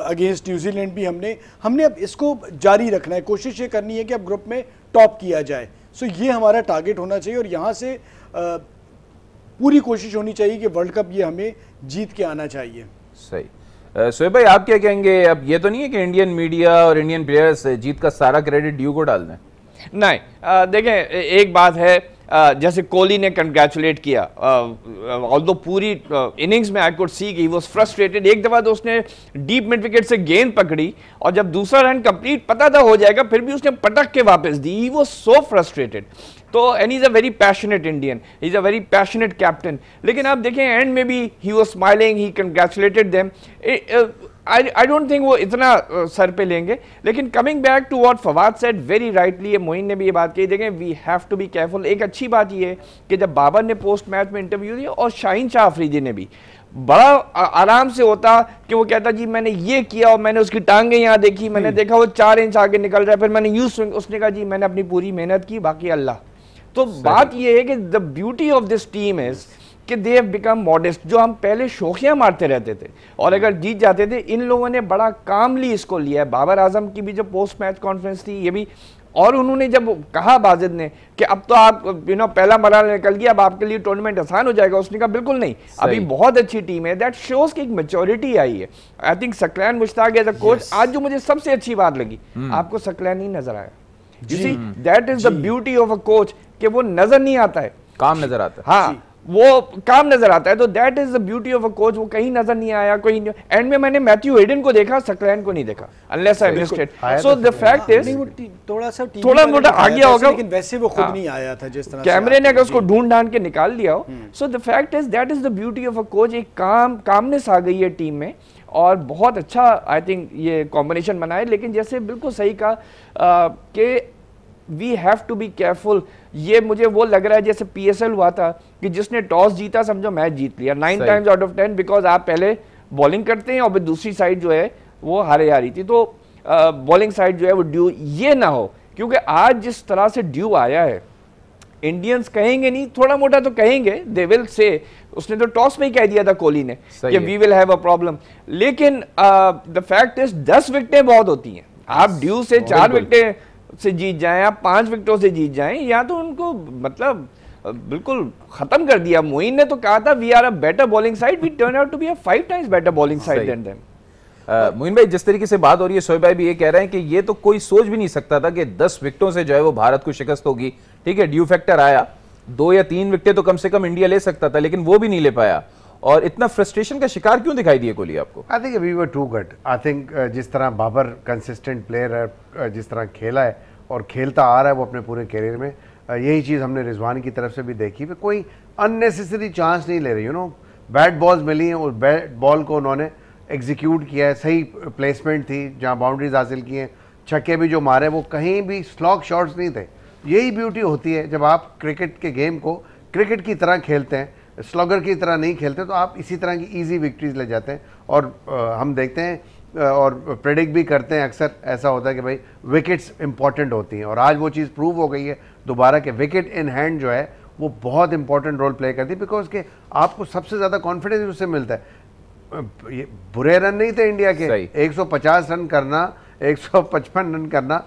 अगेंस्ट न्यूजीलैंड भी हमने हमने अब इसको जारी रखना है कोशिश ये करनी है कि अब ग्रुप में टॉप किया जाए सो ये हमारा टारगेट होना चाहिए और यहाँ से पूरी कोशिश होनी चाहिए कि वर्ल्ड कप ये हमें जीत के आना चाहिए सही सोए भाई आप क्या कहेंगे अब ये तो नहीं है कि इंडियन मीडिया और इंडियन प्लेयर्स जीत का सारा क्रेडिट ड्यू को डाल दें नहीं देखें एक बात है Uh, जैसे कोहली ने कंग्रेचुलेट किया ऑल uh, दो uh, पूरी इनिंग्स में आई कुड सी कि वॉज फ्रस्ट्रेटेड एक दफा तो उसने डीप मिड विकेट से गेंद पकड़ी और जब दूसरा रन कंप्लीट पता था हो जाएगा फिर भी उसने पटक के वापस दी ही वॉज सो फ्रस्ट्रेटेड तो and is a very passionate Indian is a very passionate captain लेकिन आप देखें एंड में भी he was smiling he congratulated them I don't think वो इतना सर पे लेंगे लेकिन coming back to what Fawad said very rightly Moin ने भी ये बात कही देखें we have to be careful एक अच्छी बात ये है कि जब बाबर ने पोस्ट मैच में इंटरव्यू दिया और शाहीन शाह आफरीदी ने भी बड़ा आराम से होता कि वो कहता जी मैंने ये किया और मैंने उसकी टांगे यहाँ देखी मैंने हम्म। देखा वो चार इंच आगे निकल रहा है फिर मैंने यूज स्विंग उसने कहा जी मैंने अपनी पूरी मेहनत की बाकी अल्लाह तो बात यह है कि the beauty of this team is कि दे बिकम मॉडेस्ट जो हम पहले शोखियाँ मारते रहते थे और अगर जीत जाते थे इन लोगों ने बड़ा कामली इसको लिया है बाबर आजम की भी जो पोस्ट मैच कॉन्फ्रेंस थी ये भी और उन्होंने जब कहा बाजिद ने कि अब तो आप यू नो पहला मरल निकल गया अब आपके लिए टूर्नामेंट आसान हो जाएगा उसने कहा बिल्कुल नहीं अभी बहुत अच्छी टीम है दैट शोज की एक मेच्योरिटी आई है I think Saqlain Mushtaq as a coach आज जो मुझे सबसे अच्छी बात लगी हम्म। आपको सकलैन ही नजर आया you see that is the beauty of a coach कि वो नजर नहीं आता है काम नजर आता है हाँ वो काम नजर आता है तो that is the beauty of a coach वो कहीं नजर नहीं आया कोई एंड में मैंने मैथ्यू हेडन को देखा सकलैन को नहीं देखा unless I missed it so the fact is थोड़ा सा टीम थोड़ा मोटा आ गया होगा लेकिन वैसे वो खुद हाँ। नहीं आया था जिस तरह कैमरे ने अगर उसको ढूंढ ढांड के निकाल दिया हो so the fact is that is the beauty of a coach एक काम कामनेस आ गई है टीम में और बहुत अच्छा आई थिंक ये कॉम्बिनेशन बनाए लेकिन जैसे बिल्कुल सही कहा कि we have to be careful ये मुझे वो लग रहा है जैसे पीएसएल हुआ था कि जिसने टॉस जीता समझो मैच जीत लिया nine times out of ten because आप पहले बॉलिंग करते हैं और फिर दूसरी साइड जो है वो हारे आ रही थी तो बॉलिंग साइड जो है वो ड्यू ये ना हो क्योंकि आज जिस तरह से ड्यू आया है इंडियंस कहेंगे नहीं थोड़ा मोटा तो कहेंगे दे विल से उसने तो टॉस में ही कह दिया था कोहली ने कि we will have a problem लेकिन द फैक्ट इज दस विकटें बहुत होती हैं आप ड्यू से चार विकटें से जीत जाएं या पांच विकेटों से जीत जाएं या तो उनको मतलब बिल्कुल खत्म कर दिया मोइन ने तो कहा था we are a better bowling side we turn out to be a five times better bowling side than them Moin भाई जिस तरीके से बात हो रही है सोहेब भाई भी ये कह रहे हैं कि ये तो कोई सोच भी नहीं सकता था कि 10 विकेटों से जो है वो भारत को शिकस्त होगी ठीक है ड्यू फैक्टर आया दो या तीन विकेटें तो कम से कम इंडिया ले सकता था लेकिन वो भी नहीं ले पाया और इतना फ्रस्ट्रेशन का शिकार क्यों दिखाई दिए कोहली आपको I think we were too good I think जिस तरह बाबर कंसिस्टेंट प्लेयर है जिस तरह खेला है और खेलता आ रहा है वो अपने पूरे करियर में यही चीज़ हमने रिजवान की तरफ से भी देखी वे कोई अननेसेसरी चांस नहीं ले रही यू नो बैट बॉल्स मिली हैं और बैट बॉल को उन्होंने एग्जीक्यूट किया है सही प्लेसमेंट थी जहाँ बाउंड्रीज हासिल की हैं छक्के भी जो मारे वो कहीं भी स्लॉक शॉट्स नहीं थे यही ब्यूटी होती है जब आप क्रिकेट के गेम को क्रिकेट की तरह खेलते हैं स्लॉगर की तरह नहीं खेलते तो आप इसी तरह की इजी विक्ट्रीज ले जाते हैं और आ, हम देखते हैं और प्रेडिक्ट भी करते हैं अक्सर ऐसा होता है कि भाई विकेट्स इंपॉर्टेंट होती हैं और आज वो चीज़ प्रूव हो गई है दोबारा के विकेट इन हैंड जो है वो बहुत इंपॉर्टेंट रोल प्ले करती है बिकॉज के आपको सबसे ज़्यादा कॉन्फिडेंस उससे मिलता है बुरे रन नहीं थे इंडिया के एक रन करना एक रन करना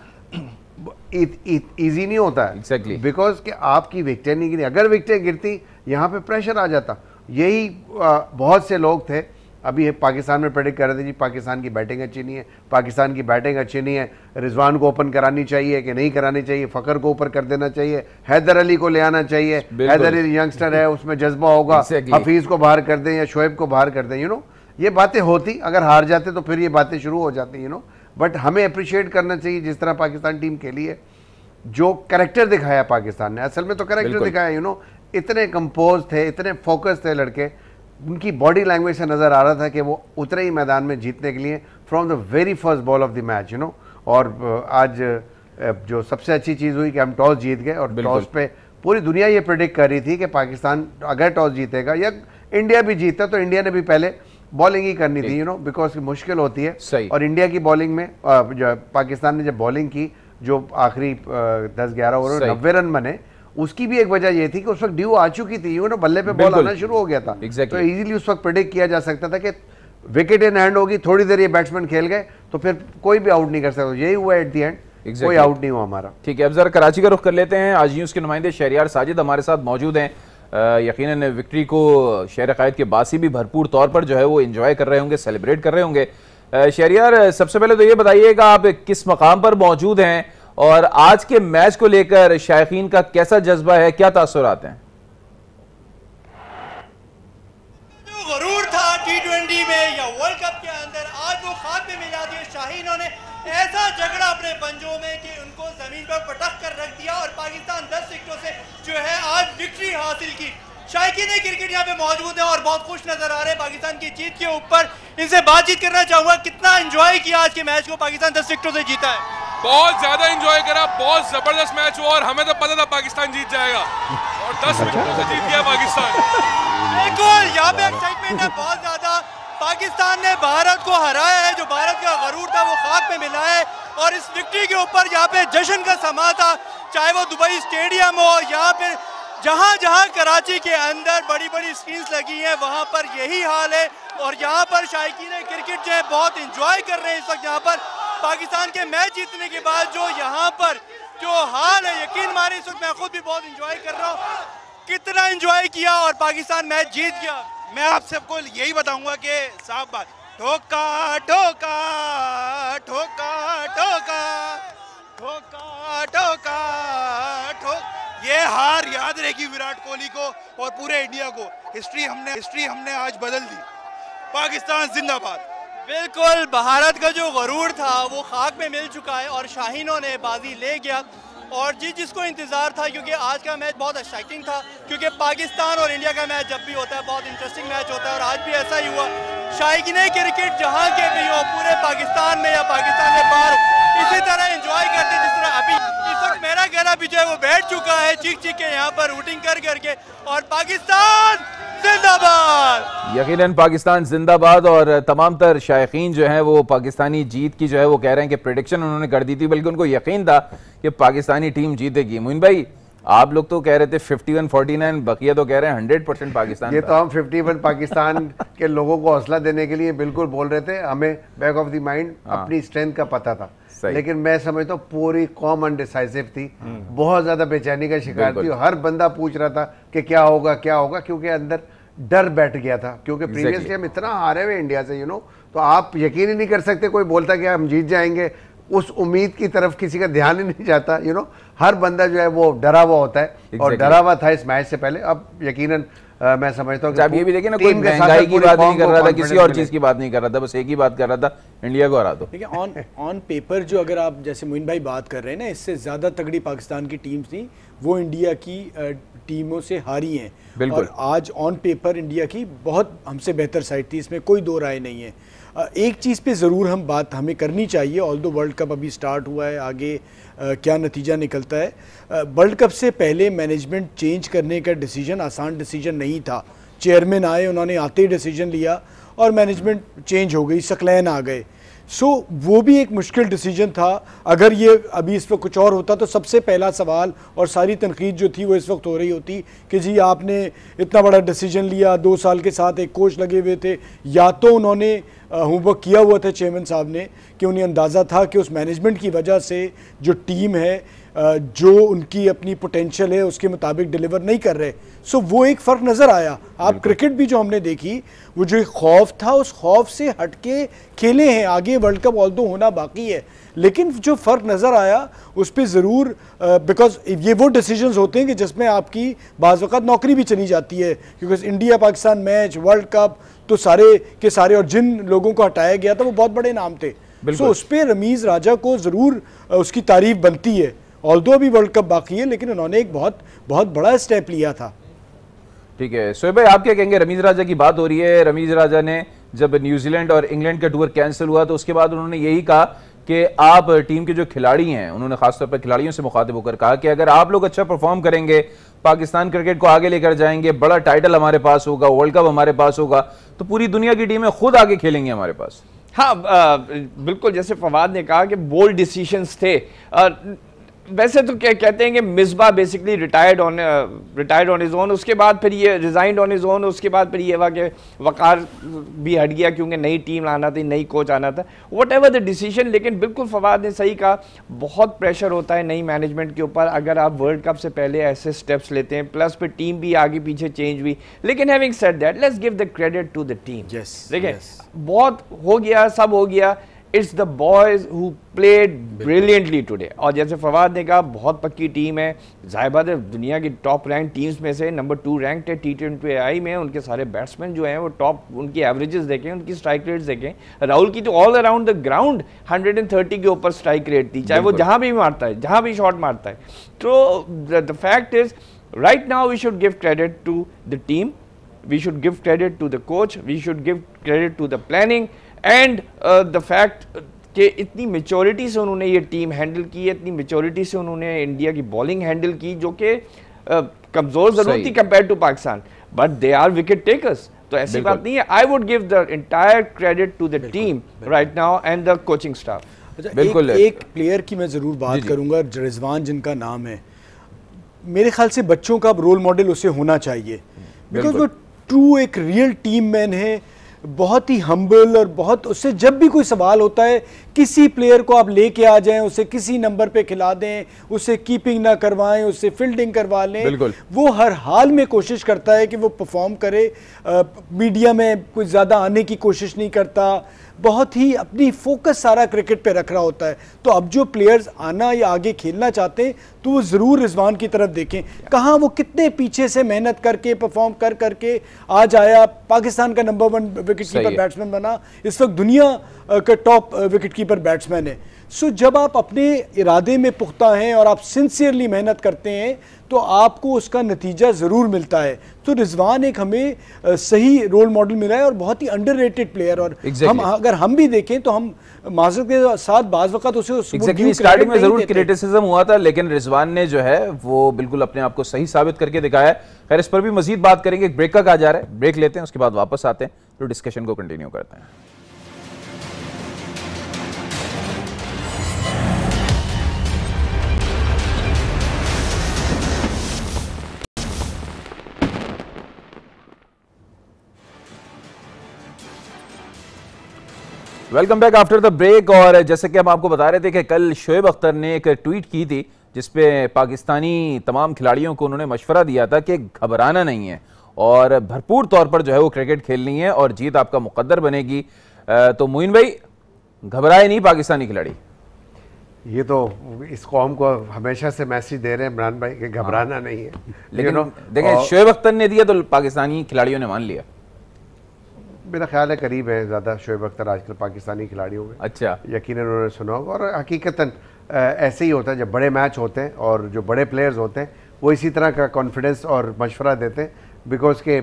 इजी नहीं होता है एग्जैक्टली बिकॉज कि आपकी विकटें नहीं गिरी अगर विकटें गिरती यहाँ पे प्रेशर आ जाता यही बहुत से लोग थे अभी पाकिस्तान में प्रेडिक्ट कर रहे थे जी पाकिस्तान की बैटिंग अच्छी नहीं है पाकिस्तान की बैटिंग अच्छी नहीं है रिजवान को ओपन करानी चाहिए कि नहीं करानी चाहिए फ़खर को ऊपर कर देना चाहिए हैदर अली को ले आना चाहिए हैदर अली यंगस्टर है उसमें जज्बा होगा हफीज़ को बाहर कर दें या शोएब को बाहर कर दें यू नो ये बातें होती अगर हार जाते तो फिर ये बातें शुरू हो जाती यू नो बट हमें अप्रिशिएट करना चाहिए जिस तरह पाकिस्तान टीम खेली है जो करेक्टर दिखाया पाकिस्तान ने असल में तो करेक्टर दिखाया यू नो इतने कंपोज थे इतने फोकस थे लड़के उनकी बॉडी लैंग्वेज से नज़र आ रहा था कि वो उतरे ही मैदान में जीतने के लिए from the very first ball of the match you know और आज जो सबसे अच्छी चीज़ हुई कि हम टॉस जीत गए और टॉस पे पूरी दुनिया ये प्रिडिक्ट कर रही थी कि पाकिस्तान अगर टॉस जीतेगा या इंडिया भी जीतता तो इंडिया ने भी पहले बॉलिंग ही करनी थी यू नो बिकॉज मुश्किल होती है सही और इंडिया की बॉलिंग में पाकिस्तान ने जब बॉलिंग की जो आखिरी दस ग्यारह ओवर नब्बे रन बने उसकी भी एक वजह यह थी कि उस वक्त ड्यू आ चुकी थी यू नो बल्ले पे बॉल आना शुरू हो गया था तो इजीली उस वक्त प्रिडिक्ट किया जा सकता था कि विकेट इन हैंड होगी थोड़ी देर ये बैट्समैन खेल गए तो फिर कोई भी आउट नहीं कर सकता यही हुआ एट दी एंड कोई आउट नहीं हुआ हमारा ठीक है अब जरा कराची का रुख कर लेते हैं आज न्यूज के नुमाइंदे शहरियार साजिद हमारे साथ मौजूद हैं यकीन विक्ट्री को शहर क़ायद के बासी भी भरपूर तौर पर जो है वो इंजॉय कर रहे होंगे सेलिब्रेट कर रहे होंगे शहरियार सबसे पहले तो ये बताइएगा आप किस मकाम पर मौजूद हैं और आज के मैच को लेकर शायकीन का कैसा जज्बा है क्या तासर आते हैं में या वर्ल्ड कप के अंदर आज वो खात्मे मिला दिए शाहीनों ने ऐसा झगड़ा अपने पंजों में हासिल की ने क्रिकेट यहाँ पे मौजूद है और बहुत खुश नजर आ रहे हैं पाकिस्तान की जीत के ऊपर इनसे बातचीत करना चाहूंगा कितना एंजॉय किया आज के मैच को पाकिस्तान दस विकटों से जीता है बहुत ज्यादा एंजॉय करा बहुत जबरदस्त मैच हुआ और हमें तो पता था पाकिस्तान जीत जाएगा और दस विकटों से जीत गया पाकिस्तान बिल्कुल यहाँ पे एक्साइटमेंट है बहुत ज्यादा पाकिस्तान ने भारत को हराया है जो भारत का गरूर था वो खाक में मिला है और इस विक्ट्री के ऊपर यहाँ पे जश्न का समा था चाहे वो दुबई स्टेडियम हो या फिर जहाँ जहाँ कराची के अंदर बड़ी बड़ी स्क्रीन लगी हैं वहाँ पर यही हाल है और यहाँ पर ने क्रिकेट जो है बहुत इंजॉय कर रहे हैं इस वक्त यहाँ पर पाकिस्तान के मैच जीतने के बाद जो यहाँ पर जो हाल है यकीन मारे इस वक्त मैं खुद भी बहुत इंजॉय कर रहा हूँ कितना इंजॉय किया और पाकिस्तान मैच जीत गया मैं आप सबको यही बताऊंगा कि साफ बात ठोका ठोका ठोका ठोका ठोका ठोका ठोका ये हार याद रहेगी विराट कोहली को और पूरे इंडिया को हिस्ट्री हमने हिस्ट्री हमने आज बदल दी पाकिस्तान जिंदाबाद बिल्कुल भारत का जो गरूर था वो खाक में मिल चुका है और शाहिनों ने बाजी ले गया और जी जिसको इंतज़ार था क्योंकि आज का मैच बहुत एक्साइटिंग था क्योंकि पाकिस्तान और इंडिया का मैच जब भी होता है बहुत इंटरेस्टिंग मैच होता है और आज भी ऐसा ही हुआ शाइकिन क्रिकेट जहाँ के भी हो पूरे पाकिस्तान में या पाकिस्तान में बाहर इसी तरह एंजॉय करते जिस तरह अभी इस वक्त मेरा गहरा भी जो है वो बैठ चुका है चीख चीख के यहाँ पर रूटिंग कर करके और पाकिस्तान जिंदाबाद यकीनन पाकिस्तान जिंदाबाद और तमाम तर शायकीन जो है वो पाकिस्तानी जीत की जो है वो कह रहे हैं कि प्रडिक्शन उन्होंने कर दी थी बल्कि उनको यकीन था कि पाकिस्तानी टीम जीतेगी मोइन भाई आप लोग तो कह रहे थे 51 49 बकिया तो कह रहे हैं 100 पाकिस्तान ये तो हम 51 पाकिस्तान के लोगों को हौसला देने के लिए बिल्कुल बोल रहे थे हमें बैक ऑफ द माइंड अपनी स्ट्रेंथ का पता था लेकिन मैं समझता तो हूँ पूरी कॉम अनडिसाइसिव थी हम्म। बहुत ज़्यादा बेचैनी का शिकार थी हर बंदा पूछ रहा था कि क्या होगा क्या होगा क्योंकि अंदर डर बैठ गया था क्योंकि प्रीवियसली हम इतना हारे हुए इंडिया से यू नो तो आप यकीन ही नहीं कर सकते कोई बोलता कि हम जीत जाएंगे उस उम्मीद की तरफ किसी का ध्यान ही नहीं जाता यू नो हर बंदा जो है वो डरा हुआ होता है exactly. और डरा हुआ था इस मैच से पहले अब यकीनन आ, मैं समझता हूँ अच्छा, ये भी देखिए ना कोई महंगाई की बात नहीं कर रहा था किसी और चीज़ की बात नहीं कर रहा था बस एक ही बात कर रहा था इंडिया को हरा दो देखिए ऑन ऑन पेपर जो अगर आप जैसे मोइन भाई बात कर रहे हैं ना इससे ज़्यादा तगड़ी पाकिस्तान की टीम थी वो इंडिया की टीमों से हारी हैं बिल्कुल और आज ऑन पेपर इंडिया की बहुत हमसे बेहतर साइड थी इसमें कोई दो राय नहीं है एक चीज़ पे ज़रूर हम बात हमें करनी चाहिए ऑल दो वर्ल्ड कप अभी स्टार्ट हुआ है आगे क्या नतीजा निकलता है वर्ल्ड कप से पहले मैनेजमेंट चेंज करने का डिसीजन आसान डिसीजन नहीं था चेयरमैन आए उन्होंने आते ही डिसीजन लिया और मैनेजमेंट चेंज हो गई सकलैन आ गए सो so, वो भी एक मुश्किल डिसीजन था अगर ये अभी इस पर कुछ और होता तो सबसे पहला सवाल और सारी तनकीद जो थी वो इस वक्त हो रही होती कि जी आपने इतना बड़ा डिसीजन लिया दो साल के साथ एक कोच लगे हुए थे या तो उन्होंने होमवर्क किया हुआ था चेयरमैन साहब ने कि उन्हें अंदाज़ा था कि उस मैनेजमेंट की वजह से जो टीम है जो उनकी अपनी पोटेंशियल है उसके मुताबिक डिलीवर नहीं कर रहे सो वो एक फ़र्क नज़र आया आप क्रिकेट भी जो हमने देखी वो जो एक खौफ था उस खौफ से हट के खेले हैं आगे वर्ल्ड कप ऑल होना बाकी है लेकिन जो फ़र्क नज़र आया उस पर ज़रूर बिकॉज ये वो डिसीजन होते हैं कि जिसमें आपकी बाज़ नौकरी भी चली जाती है क्योंकि India Pakistan match world cup तो सारे के सारे और जिन लोगों को हटाया गया था वो बहुत बड़े नाम थे सो so, उस पर रमीज़ राजा को ज़रूर उसकी तारीफ बनती है ऑल दो अभी वर्ल्ड कप बाकी है लेकिन उन्होंने एक बहुत बहुत बड़ा स्टेप लिया था ठीक है सोए भाई आप क्या कहेंगे रमीज राजा की बात हो रही है रमीज राजा ने जब न्यूजीलैंड और इंग्लैंड का टूर कैंसिल हुआ तो उसके बाद उन्होंने यही कहा कि आप टीम के जो खिलाड़ी हैं उन्होंने खासतौर पर खिलाड़ियों से मुखातिब होकर कहा कि अगर आप लोग अच्छा परफॉर्म करेंगे पाकिस्तान क्रिकेट को आगे लेकर जाएंगे बड़ा टाइटल हमारे पास होगा वर्ल्ड कप हमारे पास होगा तो पूरी दुनिया की टीमें खुद आगे खेलेंगे हमारे पास हाँ आ, बिल्कुल जैसे फवाद ने कहा कि बोल्ड डिसीशंस थे आ, वैसे तो क्या कहते हैं कि Misbah basically retired on retired on is own उसके बाद फिर ये रिज़ाइंड ऑन इज ओन उसके बाद फिर ये हुआ कि वक़ार भी हट गया क्योंकि नई टीम आना थी नई कोच आना था वट एवर द डिसीजन लेकिन बिल्कुल फवाद ने सही कहा बहुत प्रेशर होता है नई मैनेजमेंट के ऊपर अगर आप वर्ल्ड कप से पहले ऐसे स्टेप्स लेते हैं प्लस फिर टीम भी आगे पीछे चेंज हुई लेकिन having set that let's give the credit to the team देखिए बहुत हो गया सब हो गया it's the boys who played brilliantly today और जैसे फवाद ने कहा बहुत पक्की टीम है जाहिबाद दुनिया की टॉप रैंक टीम्स में से नंबर टू रैंक है टी ट्वेंटी आई में उनके सारे बैट्समैन जो हैं वो टॉप उनकी एवरेजेस देखें उनकी स्ट्राइक रेट देखें राहुल की तो ऑल अराउंड द ग्राउंड 130 के ऊपर स्ट्राइक रेट थी चाहे वो जहाँ भी मारता है जहाँ भी शॉट मारता है तो the fact is right now we should give credit to the team we should give credit to the coach we should give credit to the planning and the fact कि इतनी मेचोरिटी से उन्होंने ये team handle की इतनी maturity से उन्होंने India की बॉलिंग हैंडल की जो कि uh, कमजोर जरूर थी compare to Pakistan but they are wicket takers तो ऐसी बात नहीं है I would give the entire credit to the team right now and the coaching staff बिल्कुल एक, एक प्लेयर की मैं ज़रूर बात करूंगा रिजवान जिनका नाम है मेरे ख्याल से बच्चों का रोल मॉडल उसे होना चाहिए बिकॉज वो ट्रू एक रियल टीम मैन है बहुत ही हम्बल और बहुत उससे जब भी कोई सवाल होता है किसी प्लेयर को आप लेके आ जाएं उसे किसी नंबर पे खिला दें उसे कीपिंग ना करवाएं उसे फील्डिंग करवा लें वो हर हाल में कोशिश करता है कि वो परफॉर्म करे आ, मीडिया में कुछ ज़्यादा आने की कोशिश नहीं करता बहुत ही अपनी फोकस सारा क्रिकेट पे रख रहा होता है तो अब जो प्लेयर्स आना या आगे खेलना चाहते हैं तो वो ज़रूर रिजवान की तरफ देखें कहाँ वो कितने पीछे से मेहनत करके परफॉर्म कर करके आज आया पाकिस्तान का number one wicket keeper batsman बना इस वक्त दुनिया का टॉप विकेट कीपर बैट्समैन है सो जब आप अपने इरादे में पुख्ता हैं और आप सिंसियरली मेहनत करते हैं तो आपको उसका नतीजा ज़रूर मिलता है तो रिजवान एक हमें सही रोल मॉडल मिला है और बहुत ही अंडर प्लेयर और exactly. हम अगर हम भी देखें तो हम माजर के साथ बाज वक्त उसे exactly. स्टार्टिंग में ज़रूर क्रिटिसिज्म हुआ था लेकिन रिजवान ने जो है वो बिल्कुल अपने आप को सही साबित करके दिखाया है खैर इस पर भी मजीद बात करेंगे ब्रेक का कहा जा रहा है ब्रेक लेते हैं उसके बाद वापस आते हैं तो डिस्कशन को कंटिन्यू करते हैं welcome back after the break और जैसे कि हम आपको बता रहे थे कि कल शोएब अख्तर ने एक ट्वीट की थी जिसपे पाकिस्तानी तमाम खिलाड़ियों को उन्होंने मशवरा दिया था कि घबराना नहीं है और भरपूर तौर पर जो है वो क्रिकेट खेलनी है और जीत आपका मुकद्दर बनेगी तो मोइन भाई घबराए नहीं पाकिस्तानी खिलाड़ी ये तो इस कौम को हमेशा से मैसेज दे रहे हैं इमरान भाई कि घबराना हाँ। नहीं है लेकिन देखिए शोएब अख्तर ने दिया तो पाकिस्तानी खिलाड़ियों ने मान लिया मेरा ख्याल है करीब है ज़्यादा शोएब अख्तर आजकल पाकिस्तानी खिलाड़ियों में अच्छा यकीन उन्होंने सुना होगा और हकीकता ऐसे ही होता है जब बड़े मैच होते हैं और जो बड़े प्लेयर्स होते हैं वो इसी तरह का कॉन्फिडेंस और मशवरा देते हैं बिकॉज के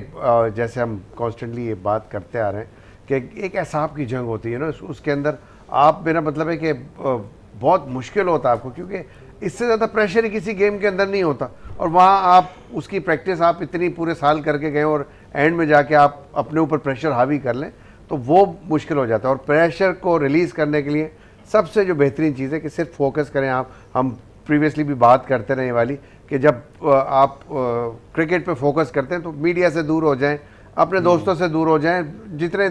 जैसे हम कॉन्स्टेंटली ये बात करते आ रहे हैं कि एक एहसाब की जंग होती है ना उसके अंदर आप मेरा मतलब है कि बहुत मुश्किल होता है आपको क्योंकि इससे ज़्यादा प्रेशर किसी गेम के अंदर नहीं होता और वहाँ आप उसकी प्रैक्टिस आप इतनी पूरे साल करके गए और एंड में जाके आप अपने ऊपर प्रेशर हावी कर लें तो वो मुश्किल हो जाता है और प्रेशर को रिलीज़ करने के लिए सबसे जो बेहतरीन चीज़ है कि सिर्फ फोकस करें आप हम प्रीवियसली भी बात करते रहे वाली कि जब आप क्रिकेट पे फोकस करते हैं तो मीडिया से दूर हो जाएं अपने हम्म। दोस्तों से दूर हो जाएं जितने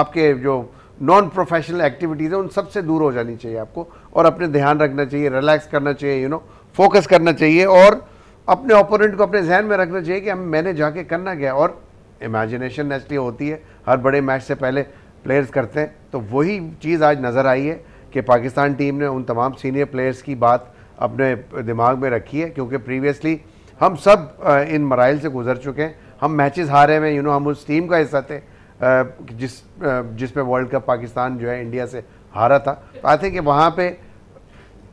आपके जो नॉन प्रोफेशनल एक्टिविटीज़ हैं उन सब से दूर हो जानी चाहिए आपको और अपने ध्यान रखना चाहिए रिलैक्स करना चाहिए यू नो फोकस करना चाहिए और अपने ओपोनेंट को अपने जहन में रखना चाहिए कि हम मैंने जाके करना क्या और इमेजिनेशन नेचुरली होती है हर बड़े मैच से पहले प्लेयर्स करते हैं तो वही चीज़ आज नज़र आई है कि पाकिस्तान टीम ने उन तमाम सीनियर प्लेयर्स की बात अपने दिमाग में रखी है क्योंकि प्रीवियसली हम सब इन मराइल से गुजर चुके हैं हम मैचेस हारे हुए यू नो हम उस टीम का हिस्सा थे जिस जिस पे वर्ल्ड कप पाकिस्तान जो है इंडिया से हारा था तो आई थिंक वहाँ पे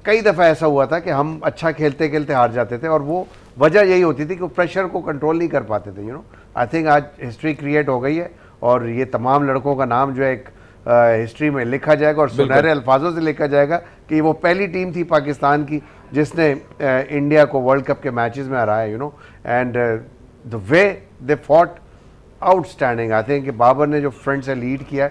कई दफ़ा ऐसा हुआ था कि हम अच्छा खेलते खेलते हार जाते थे और वो वजह यही होती थी कि वो प्रेशर को कंट्रोल नहीं कर पाते थे यू नो आई थिंक आज हिस्ट्री क्रिएट हो गई है और ये तमाम लड़कों का नाम जो है एक हिस्ट्री में लिखा जाएगा और सुनहरे अल्फाजों से लिखा जाएगा कि वो पहली टीम थी पाकिस्तान की जिसने इंडिया को वर्ल्ड कप के मैचेस में हराया you know and the way they fought outstanding I think Babar ने जो फ्रंट से लीड किया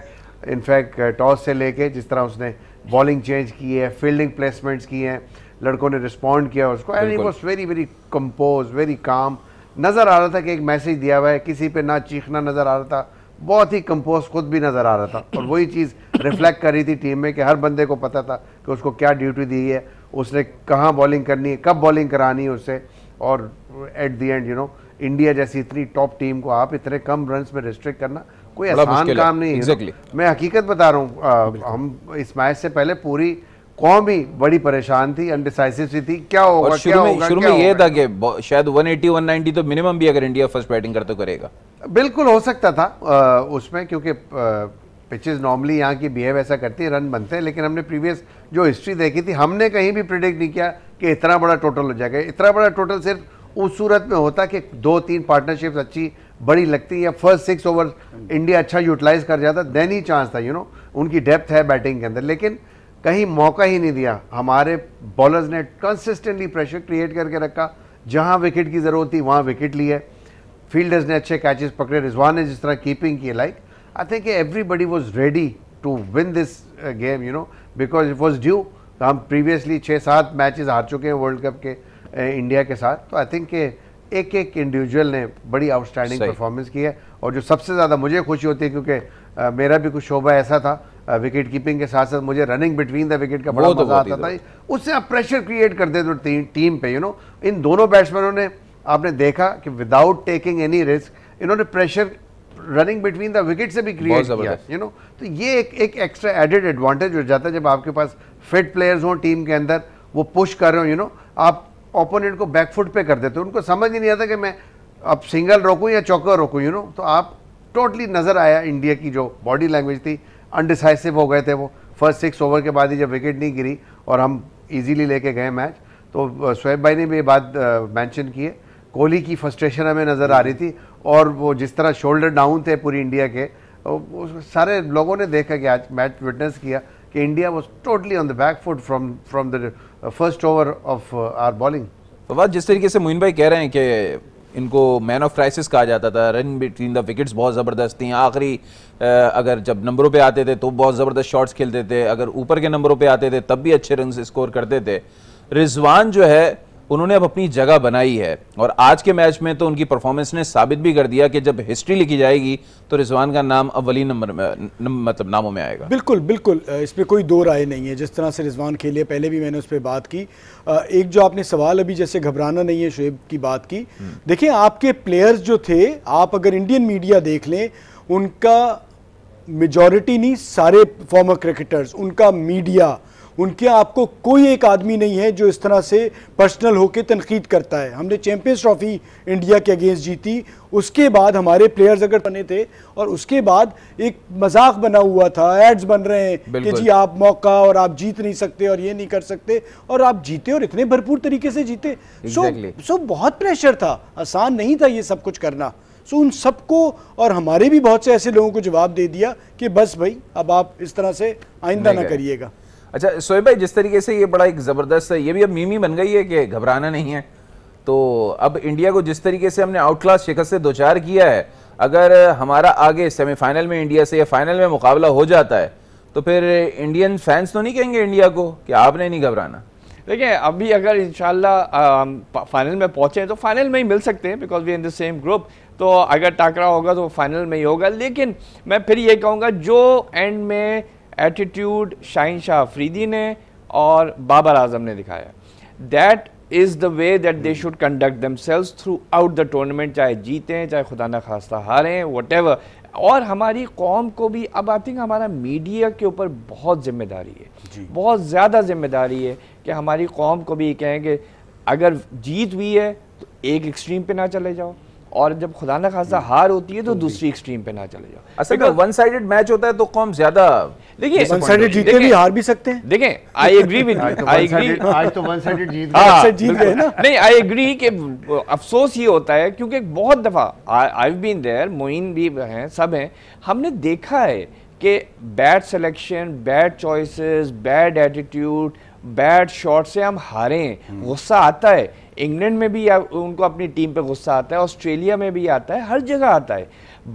इनफैक्ट टॉस से लेके जिस तरह उसने बॉलिंग चेंज की है फील्डिंग प्लेसमेंट्स किए हैं लड़कों ने रिस्पॉन्ड किया उसको and he was very very composed very calm नज़र आ रहा था कि एक मैसेज दिया हुआ है किसी पे ना चीखना नज़र आ रहा था बहुत ही कंपोज खुद भी नज़र आ रहा था और वही चीज़ रिफ्लेक्ट कर रही थी टीम में कि हर बंदे को पता था कि उसको क्या ड्यूटी दी है उसने कहाँ बॉलिंग करनी है कब बॉलिंग करानी है उससे और at the end you know India जैसी इतनी टॉप टीम को आप इतने कम रन में रिस्ट्रिक्ट करना कोई आसान काम नहीं है exactly. मैं हकीकत बता रहा हूँ हम इस मैच से पहले पूरी कौम भी बड़ी परेशान थी अनडिसाइसिव सी थी क्या होगा शुरू में होगा, शुरू में ये था कि शायद 180 190 तो मिनिमम भी अगर इंडिया फर्स्ट बैटिंग कर तो करेगा बिल्कुल हो सकता था उसमें क्योंकि पिचेस नॉर्मली यहाँ की बिहेव ऐसा करती है रन बनते हैं लेकिन हमने प्रीवियस जो हिस्ट्री देखी थी हमने कहीं भी प्रिडिक्ट नहीं किया कि इतना बड़ा टोटल हो जाएगा इतना बड़ा टोटल सिर्फ उस सूरत में होता कि दो तीन पार्टनरशिप्स अच्छी बड़ी लगती या फर्स्ट सिक्स ओवर इंडिया अच्छा यूटिलाइज कर जाता देन ही चांस था यू नो उनकी डेप्थ है बैटिंग के अंदर लेकिन कहीं मौका ही नहीं दिया हमारे बॉलर्स ने कंसिस्टेंटली प्रेशर क्रिएट करके रखा जहां विकेट की ज़रूरत थी वहां विकेट लिए फील्डर्स ने अच्छे कैचेस पकड़े रिजवान ने जिस तरह कीपिंग की like I think everybody was ready to win this game you know because it was due हम प्रीवियसली छः सात मैचेज हार चुके हैं वर्ल्ड कप के इंडिया uh, के साथ तो आई थिंक एक एक इंडिविजुअल ने बड़ी आउटस्टैंडिंग परफॉर्मेंस की है और जो सबसे ज़्यादा मुझे खुशी होती है क्योंकि uh, मेरा भी कुछ शोभा ऐसा था विकेट कीपिंग के साथ साथ मुझे रनिंग बिटवीन द विकेट का बड़ा तो मजा आता था उससे आप प्रेशर क्रिएट करते थे टीम पे यू नो इन दोनों बैट्समैनों ने आपने देखा कि विदाउट टेकिंग एनी रिस्क इन्होंने pressure running between the wicket से भी क्रिएट किया यू नो तो ये एक एक एक्स्ट्रा एडेड एडवांटेज हो जाता है जब आपके पास फिट प्लेयर्स हों टीम के अंदर वो पुश कर रहे हो यू नो आप ओपोनेंट को बैकफुट पे कर देते हो उनको समझ ही नहीं आता कि मैं अब सिंगल रोकूं या चौका रोकूं यू नो तो आप टोटली नज़र आया इंडिया की जो बॉडी लैंग्वेज थी अनडिसाइसिव हो गए थे वो फर्स्ट सिक्स ओवर के बाद ही जब विकेट नहीं गिरी और हम इजीली लेके गए मैच तो शोएब भाई ने भी ये बात मैंशन की है कोहली की फ्रस्ट्रेशन हमें नज़र आ रही थी और वो जिस तरह शोल्डर डाउन थे पूरी इंडिया के सारे लोगों ने देखा कि आज मैच विटनेस किया कि India was totally on the back foot from from the first over of our bowling तो बात जिस तरीके से मोइन भाई कह रहे हैं कि इनको मैन ऑफ क्राइसिस कहा जाता था रन बिटवीन द विकेट्स बहुत ज़बरदस्त थी आखिरी अगर जब नंबरों पे आते थे तो बहुत ज़बरदस्त शॉट्स खेलते थे अगर ऊपर के नंबरों पे आते थे तब भी अच्छे रन स्कोर करते थे रिजवान जो है उन्होंने अब अपनी जगह बनाई है और आज के मैच में तो उनकी परफॉर्मेंस ने साबित भी कर दिया कि जब हिस्ट्री लिखी जाएगी तो रिजवान का नाम अवली नंबर में मतलब नामों में आएगा बिल्कुल बिल्कुल इस पर कोई दो राय नहीं है जिस तरह से रिजवान खेले पहले भी मैंने उस पर बात की एक जो आपने सवाल अभी जैसे घबराना नहीं है शुएब की बात की हम्म। देखिए आपके प्लेयर्स जो थे आप अगर इंडियन मीडिया देख लें उनका मेजॉरिटी नहीं सारे फॉर्मर क्रिकेटर्स उनका मीडिया उनके आपको कोई एक आदमी नहीं है जो इस तरह से पर्सनल होकर तनकीद करता है हमने चैम्पियंस ट्रॉफी इंडिया के अगेंस्ट जीती उसके बाद हमारे प्लेयर्स अगर बने थे और उसके बाद एक मजाक बना हुआ था एड्स बन रहे हैं कि जी आप मौका और आप जीत नहीं सकते और ये नहीं कर सकते और आप जीते और इतने भरपूर तरीके से जीते सो exactly. सो बहुत प्रेशर था आसान नहीं था ये सब कुछ करना सो उन सबको और हमारे भी बहुत से ऐसे लोगों को जवाब दे दिया कि बस भाई अब आप इस तरह से आइंदा ना करिएगा अच्छा सोए भाई जिस तरीके से ये बड़ा एक ज़बरदस्त ये भी अब मीमी बन गई है कि घबराना नहीं है तो अब इंडिया को जिस तरीके से हमने आउटक्लास शिकस्त से दो चार किया है अगर हमारा आगे सेमीफाइनल में इंडिया से या फाइनल में मुकाबला हो जाता है तो फिर इंडियन फैंस तो नहीं कहेंगे इंडिया को कि आपने नहीं घबराना देखिए अभी अगर इंशाल्लाह फाइनल में पहुंचे तो फाइनल में ही मिल सकते हैं because we in the same group तो अगर टाकरा होगा तो फाइनल में ही होगा लेकिन मैं फिर ये कहूँगा जो एंड में एटीट्यूड शाहिन शाह अफरीदी ने और बाबर आजम ने दिखाया that is the way that they should conduct themselves throughout the tournament चाहे जीतें चाहे खुदा न खास्ता हारें वट और हमारी कौम को भी अब आई थिंक हमारा मीडिया के ऊपर बहुत जिम्मेदारी है बहुत ज़्यादा जिम्मेदारी है कि हमारी कौम को भी कहें कि अगर जीत हुई है तो एक एक्सट्रीम पे ना चले जाओ और जब खुदा ना खासा हम्म। हार होती है तो हम्म। दूसरी एक्सट्रीम पे ना चले जाओ असल में वन साइडेड मैच होता है तो कौन ज्यादा देखिए वन साइडेड जीते भी हार भी सकते हैं देखें I agree with you I agree आज तो वन साइडेड जीत गए हाँ, जीत गए ना नहीं आई एग्री कि अफसोस ये होता है क्योंकि बहुत दफा I have been there Moin भी हैं सब हैं हमने देखा है कि bad selection bad choices bad attitude bad shot से हम हारे हम्म। गुस्सा आता है इंग्लैंड में भी उनको अपनी टीम पे गुस्सा आता है ऑस्ट्रेलिया में भी आता है हर जगह आता है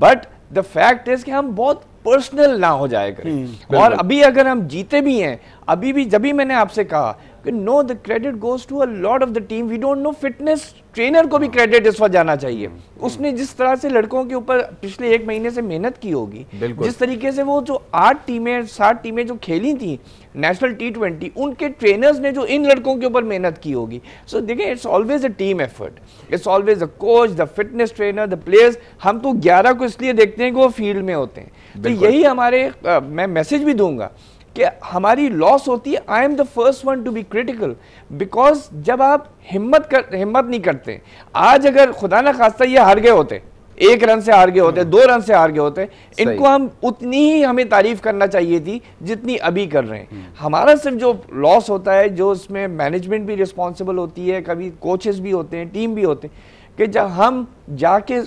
बट द फैक्ट इज कि हम बहुत पर्सनल ना हो जाएगा हम्म, और अभी अगर हम जीते भी हैं अभी भी जब भी मैंने आपसे कहा कि no the credit goes to a lot of the team we don't know fitness trainer को भी क्रेडिट हाँ। इस पर जाना चाहिए हाँ। उसने जिस तरह से लड़कों के ऊपर पिछले एक महीने से मेहनत की होगी जिस तरीके से वो जो आठ टीमें सात टीमें जो खेली थी नेशनल टी ट्वेंटी उनके ट्रेनर्स ने जो इन लड़कों के ऊपर मेहनत की होगी सो so, देखें it's always a team effort it's always a coach the fitness trainer the players हम तो ग्यारह को इसलिए देखते हैं कि वो फील्ड में होते हैं तो यही हमारे आ, मैं मैसेज भी दूंगा कि हमारी लॉस होती है I am the first one to be critical because जब आप हिम्मत कर हिम्मत नहीं करते आज अगर खुदा ना खास्ता ये हार गए होते एक रन से हार गए होते हम्म। दो रन से हार गए होते इनको हम उतनी ही हमें तारीफ करना चाहिए थी जितनी अभी कर रहे हैं हम्म। हमारा सिर्फ जो लॉस होता है जो उसमें मैनेजमेंट भी रिस्पॉन्सिबल होती है कभी कोचेस भी होते हैं टीम भी होते हैं कि जब हम जाके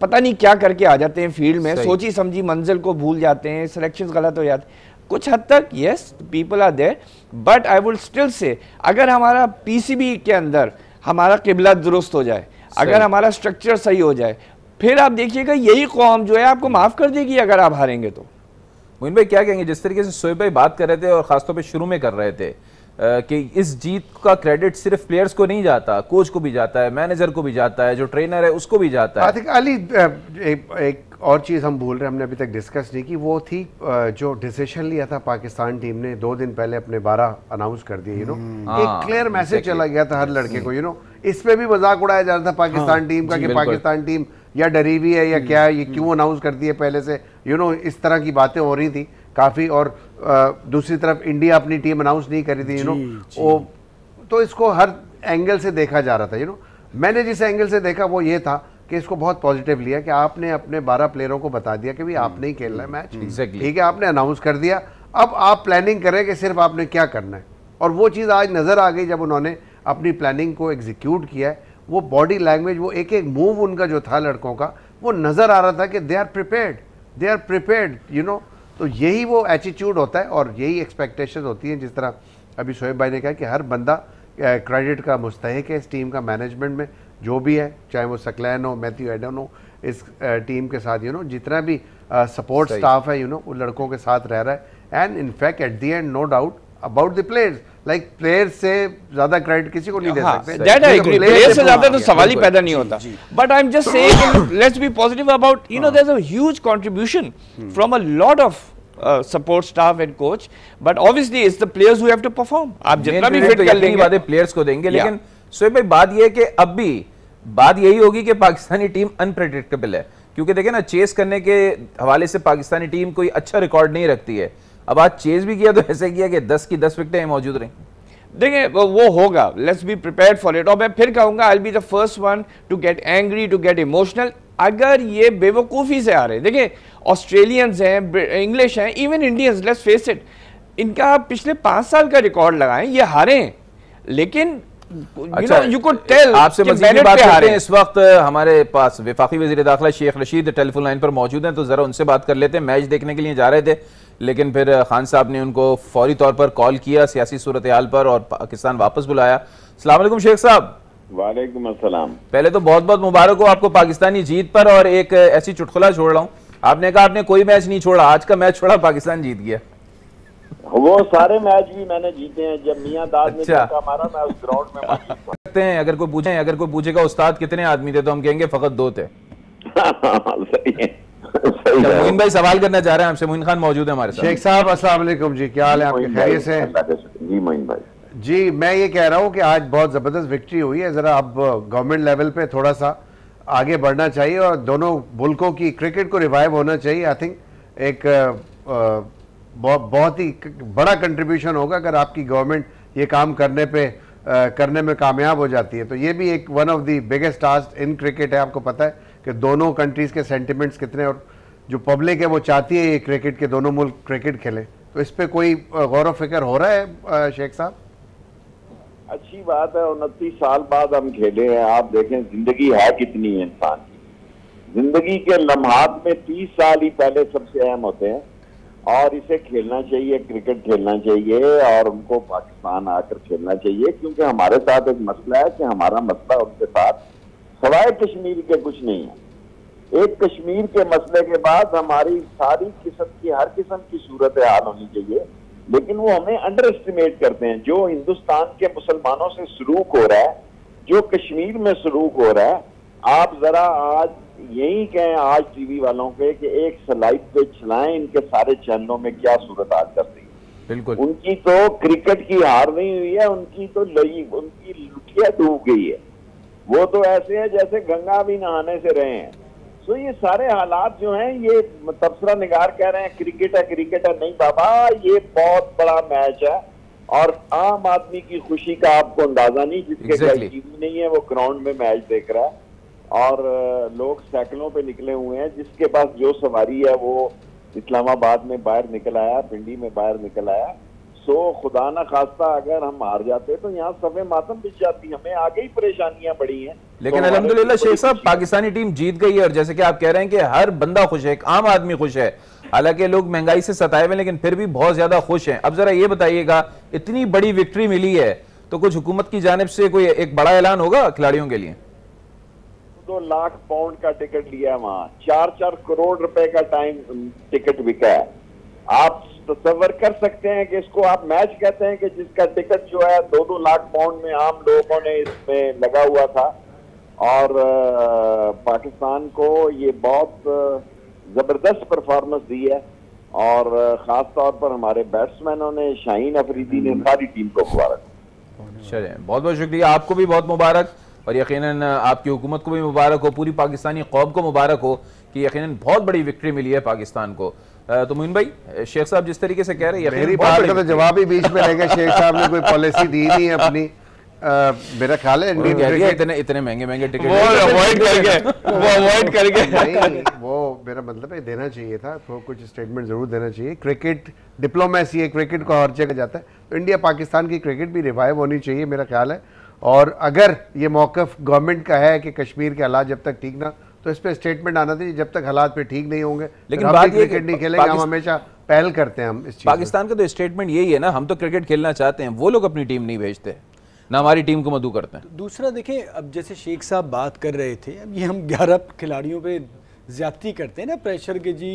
पता नहीं क्या करके आ जाते हैं फील्ड में सोची समझी मंजिल को भूल जाते हैं सिलेक्शन गलत हो जाते हैं कुछ हद तक yes people are there but I would still say अगर हमारा पीसीबी के अंदर हमारा किबला दुरुस्त हो जाए अगर हमारा स्ट्रक्चर सही हो जाए फिर आप देखिएगा यही कौम जो है आपको माफ़ कर देगी अगर आप हारेंगे तो मोहन भाई क्या कहेंगे जिस तरीके से सोएब भाई बात कर रहे थे और ख़ासतौर पर शुरू में कर रहे थे कि इस जीत का क्रेडिट सिर्फ प्लेयर्स को नहीं जाता कोच को भी जाता है मैनेजर को भी जाता है जो ट्रेनर है उसको भी जाता है अली uh, एक और चीज़ हम बोल रहे हैं हमने अभी तक डिस्कस नहीं की वो थी जो डिसीशन लिया था पाकिस्तान टीम ने दो दिन पहले अपने बारह अनाउंस कर दिए यू नो एक क्लियर हाँ, मैसेज चला गया था हर लड़के को यू नो इस पर भी मजाक उड़ाया जा रहा था पाकिस्तान टीम हाँ। का कि पाकिस्तान टीम या डरी हुई है या हम्म। क्या है ये क्यों अनाउंस हम्म। करती है पहले से यू नो इस तरह की बातें हो रही थी काफ़ी और दूसरी तरफ इंडिया अपनी टीम अनाउंस नहीं करी थी यू नो वो तो इसको हर एंगल से देखा जा रहा था यू नो मैंने जिस एंगल से देखा वो ये था कि इसको बहुत पॉजिटिव लिया कि आपने अपने 12 प्लेयरों को बता दिया कि भाई हम्म, आपने ही खेलना है मैच हम्म, exactly. ठीक है आपने अनाउंस कर दिया अब आप प्लानिंग करें कि सिर्फ आपने क्या करना है और वो चीज़ आज नज़र आ गई जब उन्होंने अपनी प्लानिंग को एग्जीक्यूट किया है वो बॉडी लैंग्वेज वो एक एक मूव उनका जो था लड़कों का वो नज़र आ रहा था कि they are prepared they are prepared you know तो यही वो एटीट्यूड होता है और यही एक्सपेक्टेशन होती हैं जिस तरह अभी शोएब भाई ने कहा कि हर बंदा क्रेडिट का मुस्तक है इस टीम का मैनेजमेंट में जो भी है चाहे वो सकलैन हो मैथ्यू एडन हो इस टीम के साथ यू नो जितना भी सपोर्ट स्टाफ है यू नो वो लड़कों के साथ रह रहा है and in fact at the end no doubt about the players like players से ज्यादा क्रेडिट किसी को नहीं दे हाँ, सकते प्लेयर्स से ज्यादा तो हाँ। सवाल ही पैदा नहीं होता but I am just saying let's be positive about you know there is a huge contribution from a lot of support staff and coach but obviously it's the players who have to perform आप जितना भी fit तो कर लेंगे बाद players को देंगे लेकिन सोएब भाई बात यह है कि अब भी बात यही होगी कि पाकिस्तानी टीम अनप्रडिक्टेबल है क्योंकि देखे ना चेस करने के हवाले से पाकिस्तानी टीम कोई अच्छा रिकॉर्ड नहीं रखती है अब आज चेस भी किया तो ऐसे किया कि दस की दस विकटें मौजूद रही देखिए वो होगा let's be prepare for it और मैं फिर कहूंगा I be the first one to get angry to get emotional अगर ये बेवकूफ़ी से आ रहे हैं देखिए ऑस्ट्रेलियंस हैं इंग्लिश हैं even Indians let's face it इनका पिछले पाँच साल का रिकॉर्ड लगाएं ये हारे हैं लेकिन अच्छा, इस वक्त हमारे पास वजीर दाखिला शेख रशीद टेलीफोन लाइन पर मौजूद हैं तो ज़रा उनसे बात कर लेते हैं मैच देखने के लिए जा रहे थे लेकिन फिर खान साहब ने उनको फौरी तौर पर कॉल किया सियासी सूरत हाल पर और पाकिस्तान वापस बुलाया अलैक्म शेख साहब वालेकुम पहले तो बहुत बहुत मुबारक हो आपको पाकिस्तानी जीत पर और एक ऐसी चुटकुला छोड़ रहा हूँ आपने कहा आपने कोई मैच नहीं छोड़ा आज का मैच छोड़ा पाकिस्तान जीत गया वो सारे मैच भी मैंने जीते हैं जब मियाँ दाद अच्छा। ने मारा मैं उस ग्राउंड में सकते हैं अगर कोई पूछे अगर कोई पूछेगा उस्ताद कितने आदमी थे तो हम कहेंगे फकत दो थे हाँ, मोहिन भाई सवाल करना चाह रहे हैं आपसे मोहिन खान मौजूद है हमारे शेख साहब अस्सलाम जी क्या हाल है आपके खैरियत से जी मोहिन भाई जी मैं ये कह रहा हूँ कि आज बहुत ज़बरदस्त विक्ट्री हुई है ज़रा अब गवर्नमेंट लेवल पे थोड़ा सा आगे बढ़ना चाहिए और दोनों मुल्कों की क्रिकेट को रिवाइव होना चाहिए आई थिंक एक बहुत ही बड़ा कंट्रीब्यूशन होगा अगर आपकी गवर्नमेंट ये काम करने पे आ, करने में कामयाब हो जाती है तो ये भी एक one of the biggest task in cricket है आपको पता है कि दोनों कंट्रीज़ के सेंटिमेंट्स कितने और जो पब्लिक है वो चाहती है ये क्रिकेट के दोनों मुल्क क्रिकेट खेलें तो इस पर कोई गौर फिक्र हो रहा है शेख साहब अच्छी बात है उनतीस साल बाद हम खेले हैं आप देखें जिंदगी है कितनी है इंसान की जिंदगी के लम्हात में तीस साल ही पहले सबसे अहम होते हैं और इसे खेलना चाहिए क्रिकेट खेलना चाहिए और उनको पाकिस्तान आकर खेलना चाहिए क्योंकि हमारे साथ एक मसला है कि हमारा मसला उनके साथ सवाए कश्मीर के कुछ नहीं है एक कश्मीर के मसले के बाद हमारी सारी किस्म की हर किस्म की सूरत हाल होनी चाहिए लेकिन वो हमें अंडर एस्टिमेट करते हैं जो हिंदुस्तान के मुसलमानों से सलूक हो रहा है जो कश्मीर में सलूक हो रहा है आप जरा आज यही कहें आज टीवी वालों के कि एक स्लाइड पे चलाएं इनके सारे चैनलों में क्या सूरत हाल कर रही बिल्कुल उनकी तो क्रिकेट की हार नहीं हुई है उनकी तो लई उनकी लुटिया डूब गई है वो तो ऐसे है जैसे गंगा भी नहाने से रहे हैं सो ये सारे हालात जो हैं ये तबसरा निगार कह रहे हैं क्रिकेट है क्रिकेट है नहीं बाबा ये बहुत बड़ा मैच है और आम आदमी की खुशी का आपको अंदाजा नहीं जिसके exactly. नहीं है वो ग्राउंड में मैच देख रहा है और लोग साइकिलों पे निकले हुए हैं जिसके पास जो सवारी है वो इस्लामाबाद में बाहर निकल आया भिंडी में बाहर निकल आया सो खुदा ना खास्ता अगर हम हार जाते तो यहाँ सफे मातम बिछ जाती हमें आगे ही परेशानियां बड़ी हैं लेकिन तो अलहमदुल्ला शेख साहब पाकिस्तानी टीम जीत गई है और जैसे कि आप कह रहे हैं कि हर बंदा खुश है एक आम आदमी खुश है हालांकि लोग महंगाई से सताए हुए लेकिन फिर भी बहुत ज्यादा खुश हैं अब जरा ये बताइएगा इतनी बड़ी विक्ट्री मिली है तो कुछ हुकूमत की जानब से कोई एक बड़ा ऐलान होगा खिलाड़ियों के लिए दो लाख पाउंड का टिकट लिया वहाँ चार चार करोड़ रुपए का टाइम टिकट um, बिका है आप तस्वर तो कर सकते हैं कि इसको आप मैच कहते हैं कि जिसका टिकट जो है दो दो लाख पाउंड में आम लोगों ने इसमें लगा हुआ था और uh, पाकिस्तान को ये बहुत uh, ज़बरदस्त परफॉर्मेंस दी है और uh, ख़ास तौर पर हमारे बैट्समैनों ने शाहीन अफरीदी ने हम्म। सारी टीम को मुबारक चलिए बहुत बहुत शुक्रिया आपको भी बहुत मुबारक और यकीन आपकी हुकूमत को भी मुबारक हो पूरी पाकिस्तानी कौम को मुबारक हो कि यकीन बहुत बड़ी विक्ट्री मिली है पाकिस्तान को तो मोइन भाई शेख साहब जिस तरीके से कह रहे हैं मेरी बात तो जवाब ही बीच में रहेगा शेख साहब ने कोई पॉलिसी दी नहीं है अपनी मेरा ख्याल है इतने इतने महंगे महंगे टिकट वो अवॉइड करके वो अवॉइड वो मेरा मतलब है देना चाहिए था तो कुछ स्टेटमेंट जरूर देना चाहिए क्रिकेट डिप्लोमेसी है क्रिकेट को हर जगह जाता है इंडिया पाकिस्तान की क्रिकेट भी रिवाइव होनी चाहिए मेरा ख्याल है और अगर ये मौकफ गवर्नमेंट का है कि कश्मीर के हालात जब तक ठीक ना तो इस पर स्टेटमेंट आना चाहिए जब तक हालात पे ठीक नहीं होंगे लेकिन बात ये क्रिकेट नहीं खेलेंगे हम हमेशा पहल करते हैं हम इस पाकिस्तान का तो स्टेटमेंट यही है ना हम तो क्रिकेट खेलना चाहते हैं वो लोग अपनी टीम नहीं भेजते ना हमारी टीम को मधु करते हैं दूसरा देखें अब जैसे शेख साहब बात कर रहे थे अब ये हम ग्यारह खिलाड़ियों पर ज्यादती करते हैं ना प्रेशर के जी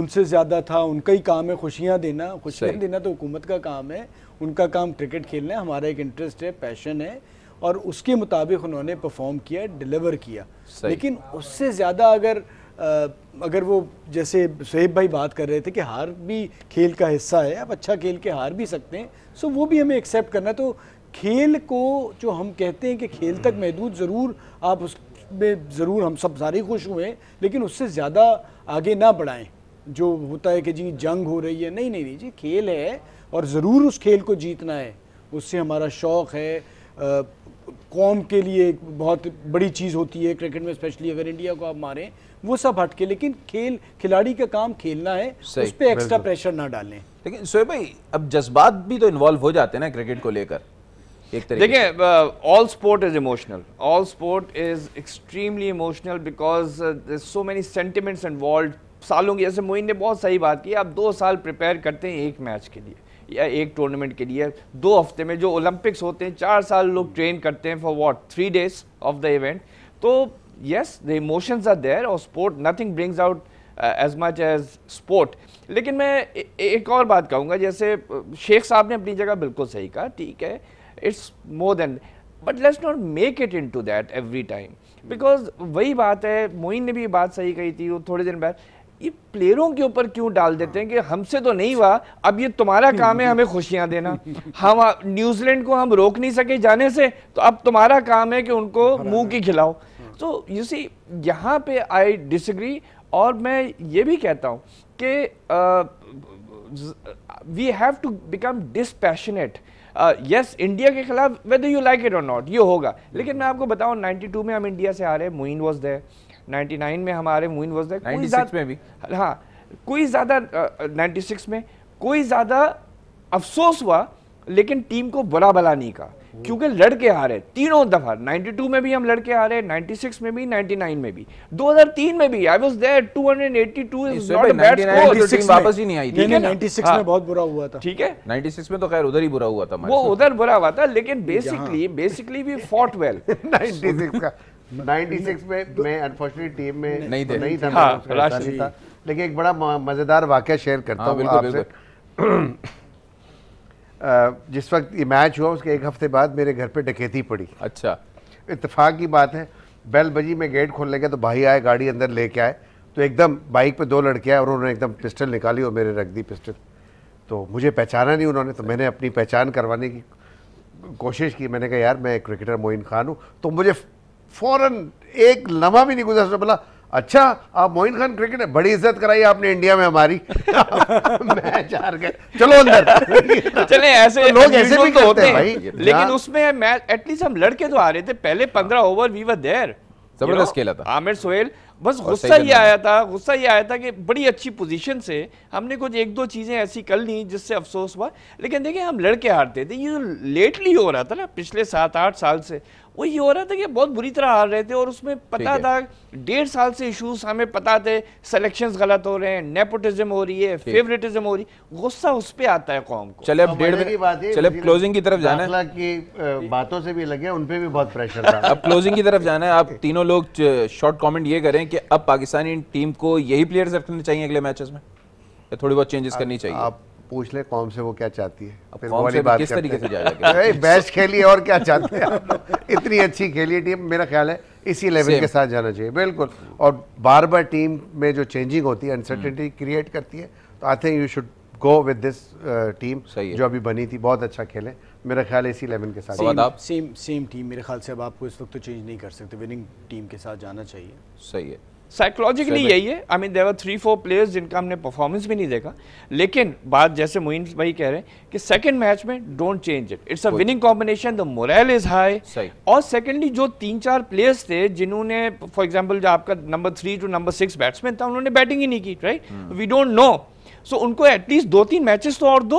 उनसे ज़्यादा था उनका ही काम है खुशियाँ देना खुशियाँ देना तो हुकूमत का काम है उनका काम क्रिकेट खेलना है हमारा एक इंटरेस्ट है पैशन है और उसके मुताबिक उन्होंने परफॉर्म किया डिलीवर किया लेकिन उससे ज़्यादा अगर अगर वो जैसे शहेब भाई बात कर रहे थे कि हार भी खेल का हिस्सा है आप अच्छा खेल के हार भी सकते हैं सो वो भी हमें एक्सेप्ट करना तो खेल को जो हम कहते हैं कि खेल तक हम्म। महदूद ज़रूर आप उस में ज़रूर हम सब सारे खुश हुए लेकिन उससे ज़्यादा आगे ना बढ़ाएं जो होता है कि जी जंग हो रही है नहीं नहीं नहीं जी खेल है और ज़रूर उस खेल को जीतना है उससे हमारा शौक़ है कौम के लिए एक बहुत बड़ी चीज़ होती है क्रिकेट में स्पेशली अगर इंडिया को आप मारें वो सब हट के लेकिन खेल खिलाड़ी का काम खेलना है उस पर एक्स्ट्रा प्रेशर ना डालें लेकिन सोए भाई अब जज्बात भी तो इन्वॉल्व हो जाते हैं ना क्रिकेट को लेकर एक तरह देखिए all sport is emotional all sport is extremely emotional because so many sentiments involve सालों की जैसे मोइन ने बहुत सही बात की आप दो साल प्रिपेयर करते हैं एक मैच के लिए या एक टूर्नामेंट के लिए दो हफ्ते में जो ओलंपिक्स होते हैं चार साल लोग ट्रेन hmm. करते हैं for what three days of the event तो yes the emotions are there और sport nothing brings out as much as sport लेकिन मैं ए, एक और बात कहूँगा जैसे uh, शेख साहब ने अपनी जगह बिल्कुल सही कहा ठीक है it's more than but let's not make it into that every time because वही बात है मोइन ने भी बात सही कही थी वो थोड़े दिन बाद ये प्लेयरों के ऊपर क्यों डाल देते हैं कि हमसे तो नहीं हुआ अब ये तुम्हारा काम है हमें खुशियां देना हम न्यूजीलैंड को हम रोक नहीं सके जाने से तो अब तुम्हारा काम है कि उनको मुंह की खिलाओ हाँ। तो यू सी यहाँ पे आई डिसग्री और मैं ये भी कहता हूँ कि we have to become dispassionate yes India के खिलाफ वेदर यू लाइक इट और नॉट ये होगा लेकिन मैं आपको बताऊँ 92 में हम इंडिया से आ रहे हैं मोइन वॉज दे 99 में हमारे मुइन वजदा कोई में भी हाँ कोई ज़्यादा नाइन्टी सिक्स में कोई ज़्यादा अफसोस हुआ लेकिन टीम को बुरा भला नहीं कहा क्योंकि लड़के हारे तीनों दफा 92 में भी हम लड़के हारे 96 में भी 99 में भी 2003 में भी I was there 282 is not a bad score वापस ही नहीं आई थी 96 में हाँ। बहुत बुरा हुआ था ठीक है 96 में तो खैर उधर ही बुरा हुआ था वो उधर बुरा हुआ था लेकिन basically basically we fought well 96 का 96 में मैं टीम में नहीं, नहीं था, हाँ, था लेकिन एक बड़ा मज़ेदार वाक़ शेयर करता हाँ, हूँ आपसे जिस वक्त ये मैच हुआ उसके एक हफ्ते बाद मेरे घर पे डकैती पड़ी अच्छा इतफाक की बात है बेल बजी में गेट खोलने गया तो भाई आए गाड़ी अंदर लेके आए तो एकदम बाइक पे दो लड़के आए और उन्होंने एकदम पिस्टल निकाली और मेरे रख दी पिस्टल तो मुझे पहचाना नहीं उन्होंने तो मैंने अपनी पहचान करवाने की कोशिश की मैंने कहा यार मैं क्रिकेटर मोइन खान हूँ तो मुझे फ़ौरन एक लम्हा भी नहीं गुजर सकता बोला अच्छा आप मोइन खान क्रिकेट बड़ी इज्जत कराई आपने इंडिया में हमारी मैच हार गए चलो अंदर चले ऐसे तो लोग ऐसे तो भी तो होते हैं भाई लेकिन उसमें मैच एटलीस्ट हम लड़के तो आ रहे थे पहले पंद्रह ओवर वी वर देर जबरदस्त खेला था आमिर सोहेल बस गुस्सा ही आया था गुस्सा ही आया था कि बड़ी अच्छी पोजीशन से हमने कुछ एक दो चीज़ें ऐसी कर ली जिससे अफसोस हुआ लेकिन देखिए हम लड़के हारते थे ये जो लेटली हो रहा था ना पिछले सात आठ साल से वो ये हो रहा था कि बहुत बुरी तरह हार रहे थे और उसमें पता था डेढ़ साल से इश्यूज हमें पता थे सिलेक्शंस गलत हो रहे हैं नेपोटिज्म हो रही है फेवरेटिज्म हो रही है गुस्सा उस पर आता है कौम को चले अब तो डेढ़ की बात है चले क्लोजिंग की तरफ जाना है की बातों से भी लगे उन पर भी बहुत प्रेशर था अब क्लोजिंग की तरफ जाना है आप तीनों लोग शॉर्ट कॉमेंट ये करें हैं कि अब पाकिस्तानी टीम को यही प्लेयर्स रखने चाहिए अगले मैचेस में या थोड़ी बहुत चेंजेस करनी चाहिए आप पूछ ले कौन से वो क्या चाहती है फिर कौम से किस तरीके से जाएगा बेस्ट खेली और क्या चाहते हैं इतनी अच्छी खेली टीम मेरा ख्याल है इसी लेवल के साथ जाना चाहिए बिल्कुल और बार बार टीम में जो चेंजिंग होती है अनसर्टेनिटी क्रिएट करती है तो I think you should go with this team जो अभी बनी थी बहुत अच्छा खेले मेरा ख्याल है इसी इलेवन के साथ सेम, आप सेम सेम टीम मेरे ख्याल से अब आपको इस वक्त तो चेंज नहीं कर सकते विनिंग टीम के साथ जाना चाहिए सही है साइकोलॉजिकली यही है I mean there three four players जिनका हमने परफॉर्मेंस भी नहीं देखा लेकिन बात जैसे मोइन भाई कह रहे हैं कि सेकंड मैच में don't change it it's a winning combination the morale is high और सेकंडली जो तीन चार प्लेयर्स थे जिन्होंने फॉर एग्जांपल जो आपका number three to number six batsman था उन्होंने बैटिंग ही नहीं की right we don't know so so, उनको एटलीस्ट दो तीन मैचेस तो और दो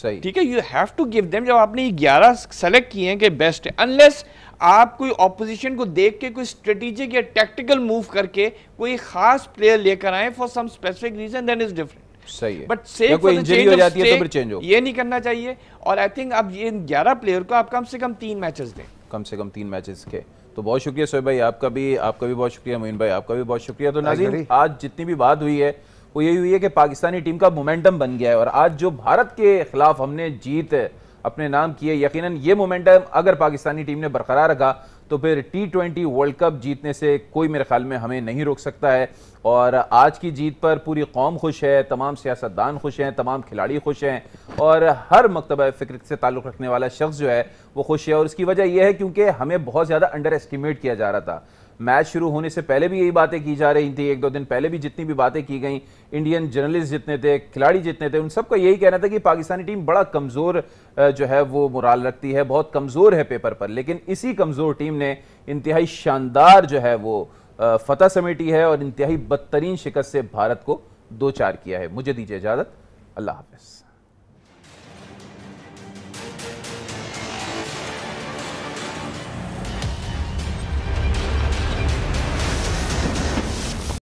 सही ठीक है you have to give them जब आपने ग्यारह सेलेक्ट किए हैं कि बेस्ट है अनलेस आप कोई ऑपोजिशन को देख के कोई स्ट्रेटेजिक या टैक्टिकल मूव करके कोई खास प्लेयर लेकर आए for some specific reason then is different सही है बट सेफ कोई इंजरी हो जाती है तो फिर चेंज हो ये नहीं करना चाहिए और आई थिंक अब ये ग्यारह प्लेयर को आप कम से कम तीन मैचेस दें कम से कम तीन मैचेस के तो बहुत शुक्रिया सोए भाई आपका भी आपका भी बहुत शुक्रिया मोइन भाई आपका भी बहुत शुक्रिया तो नाजी आज जितनी भी बात हुई है वो यही हुई है कि पाकिस्तानी टीम का मोमेंटम बन गया है और आज जो भारत के खिलाफ हमने जीत अपने नाम किए यकीनन ये मोमेंटम अगर पाकिस्तानी टीम ने बरकरार रखा तो फिर टी ट्वेंटी वर्ल्ड कप जीतने से कोई मेरे ख्याल में हमें नहीं रोक सकता है और आज की जीत पर पूरी कौम खुश है तमाम सियासतदान खुश हैं तमाम खिलाड़ी खुश हैं और हर मकतब फ़िक्र से ताल्लुक़ रखने वाला शख्स जो है वो खुश है और उसकी वजह यह है क्योंकि हमें बहुत ज़्यादा अंडर एस्टिमेट किया जा रहा था मैच शुरू होने से पहले भी यही बातें की जा रही थी एक दो दिन पहले भी जितनी भी बातें की गई इंडियन जर्नलिस्ट जितने थे खिलाड़ी जितने थे उन सबका यही कहना था कि पाकिस्तानी टीम बड़ा कमज़ोर जो है वो मुराल रखती है बहुत कमज़ोर है पेपर पर लेकिन इसी कमज़ोर टीम ने इंतहाई शानदार जो है वो फतेह समेटी है और इंतहाई बदतरीन शिकस्त से भारत को दो चार किया है मुझे दीजिए इजाज़त अल्लाह हाफिज़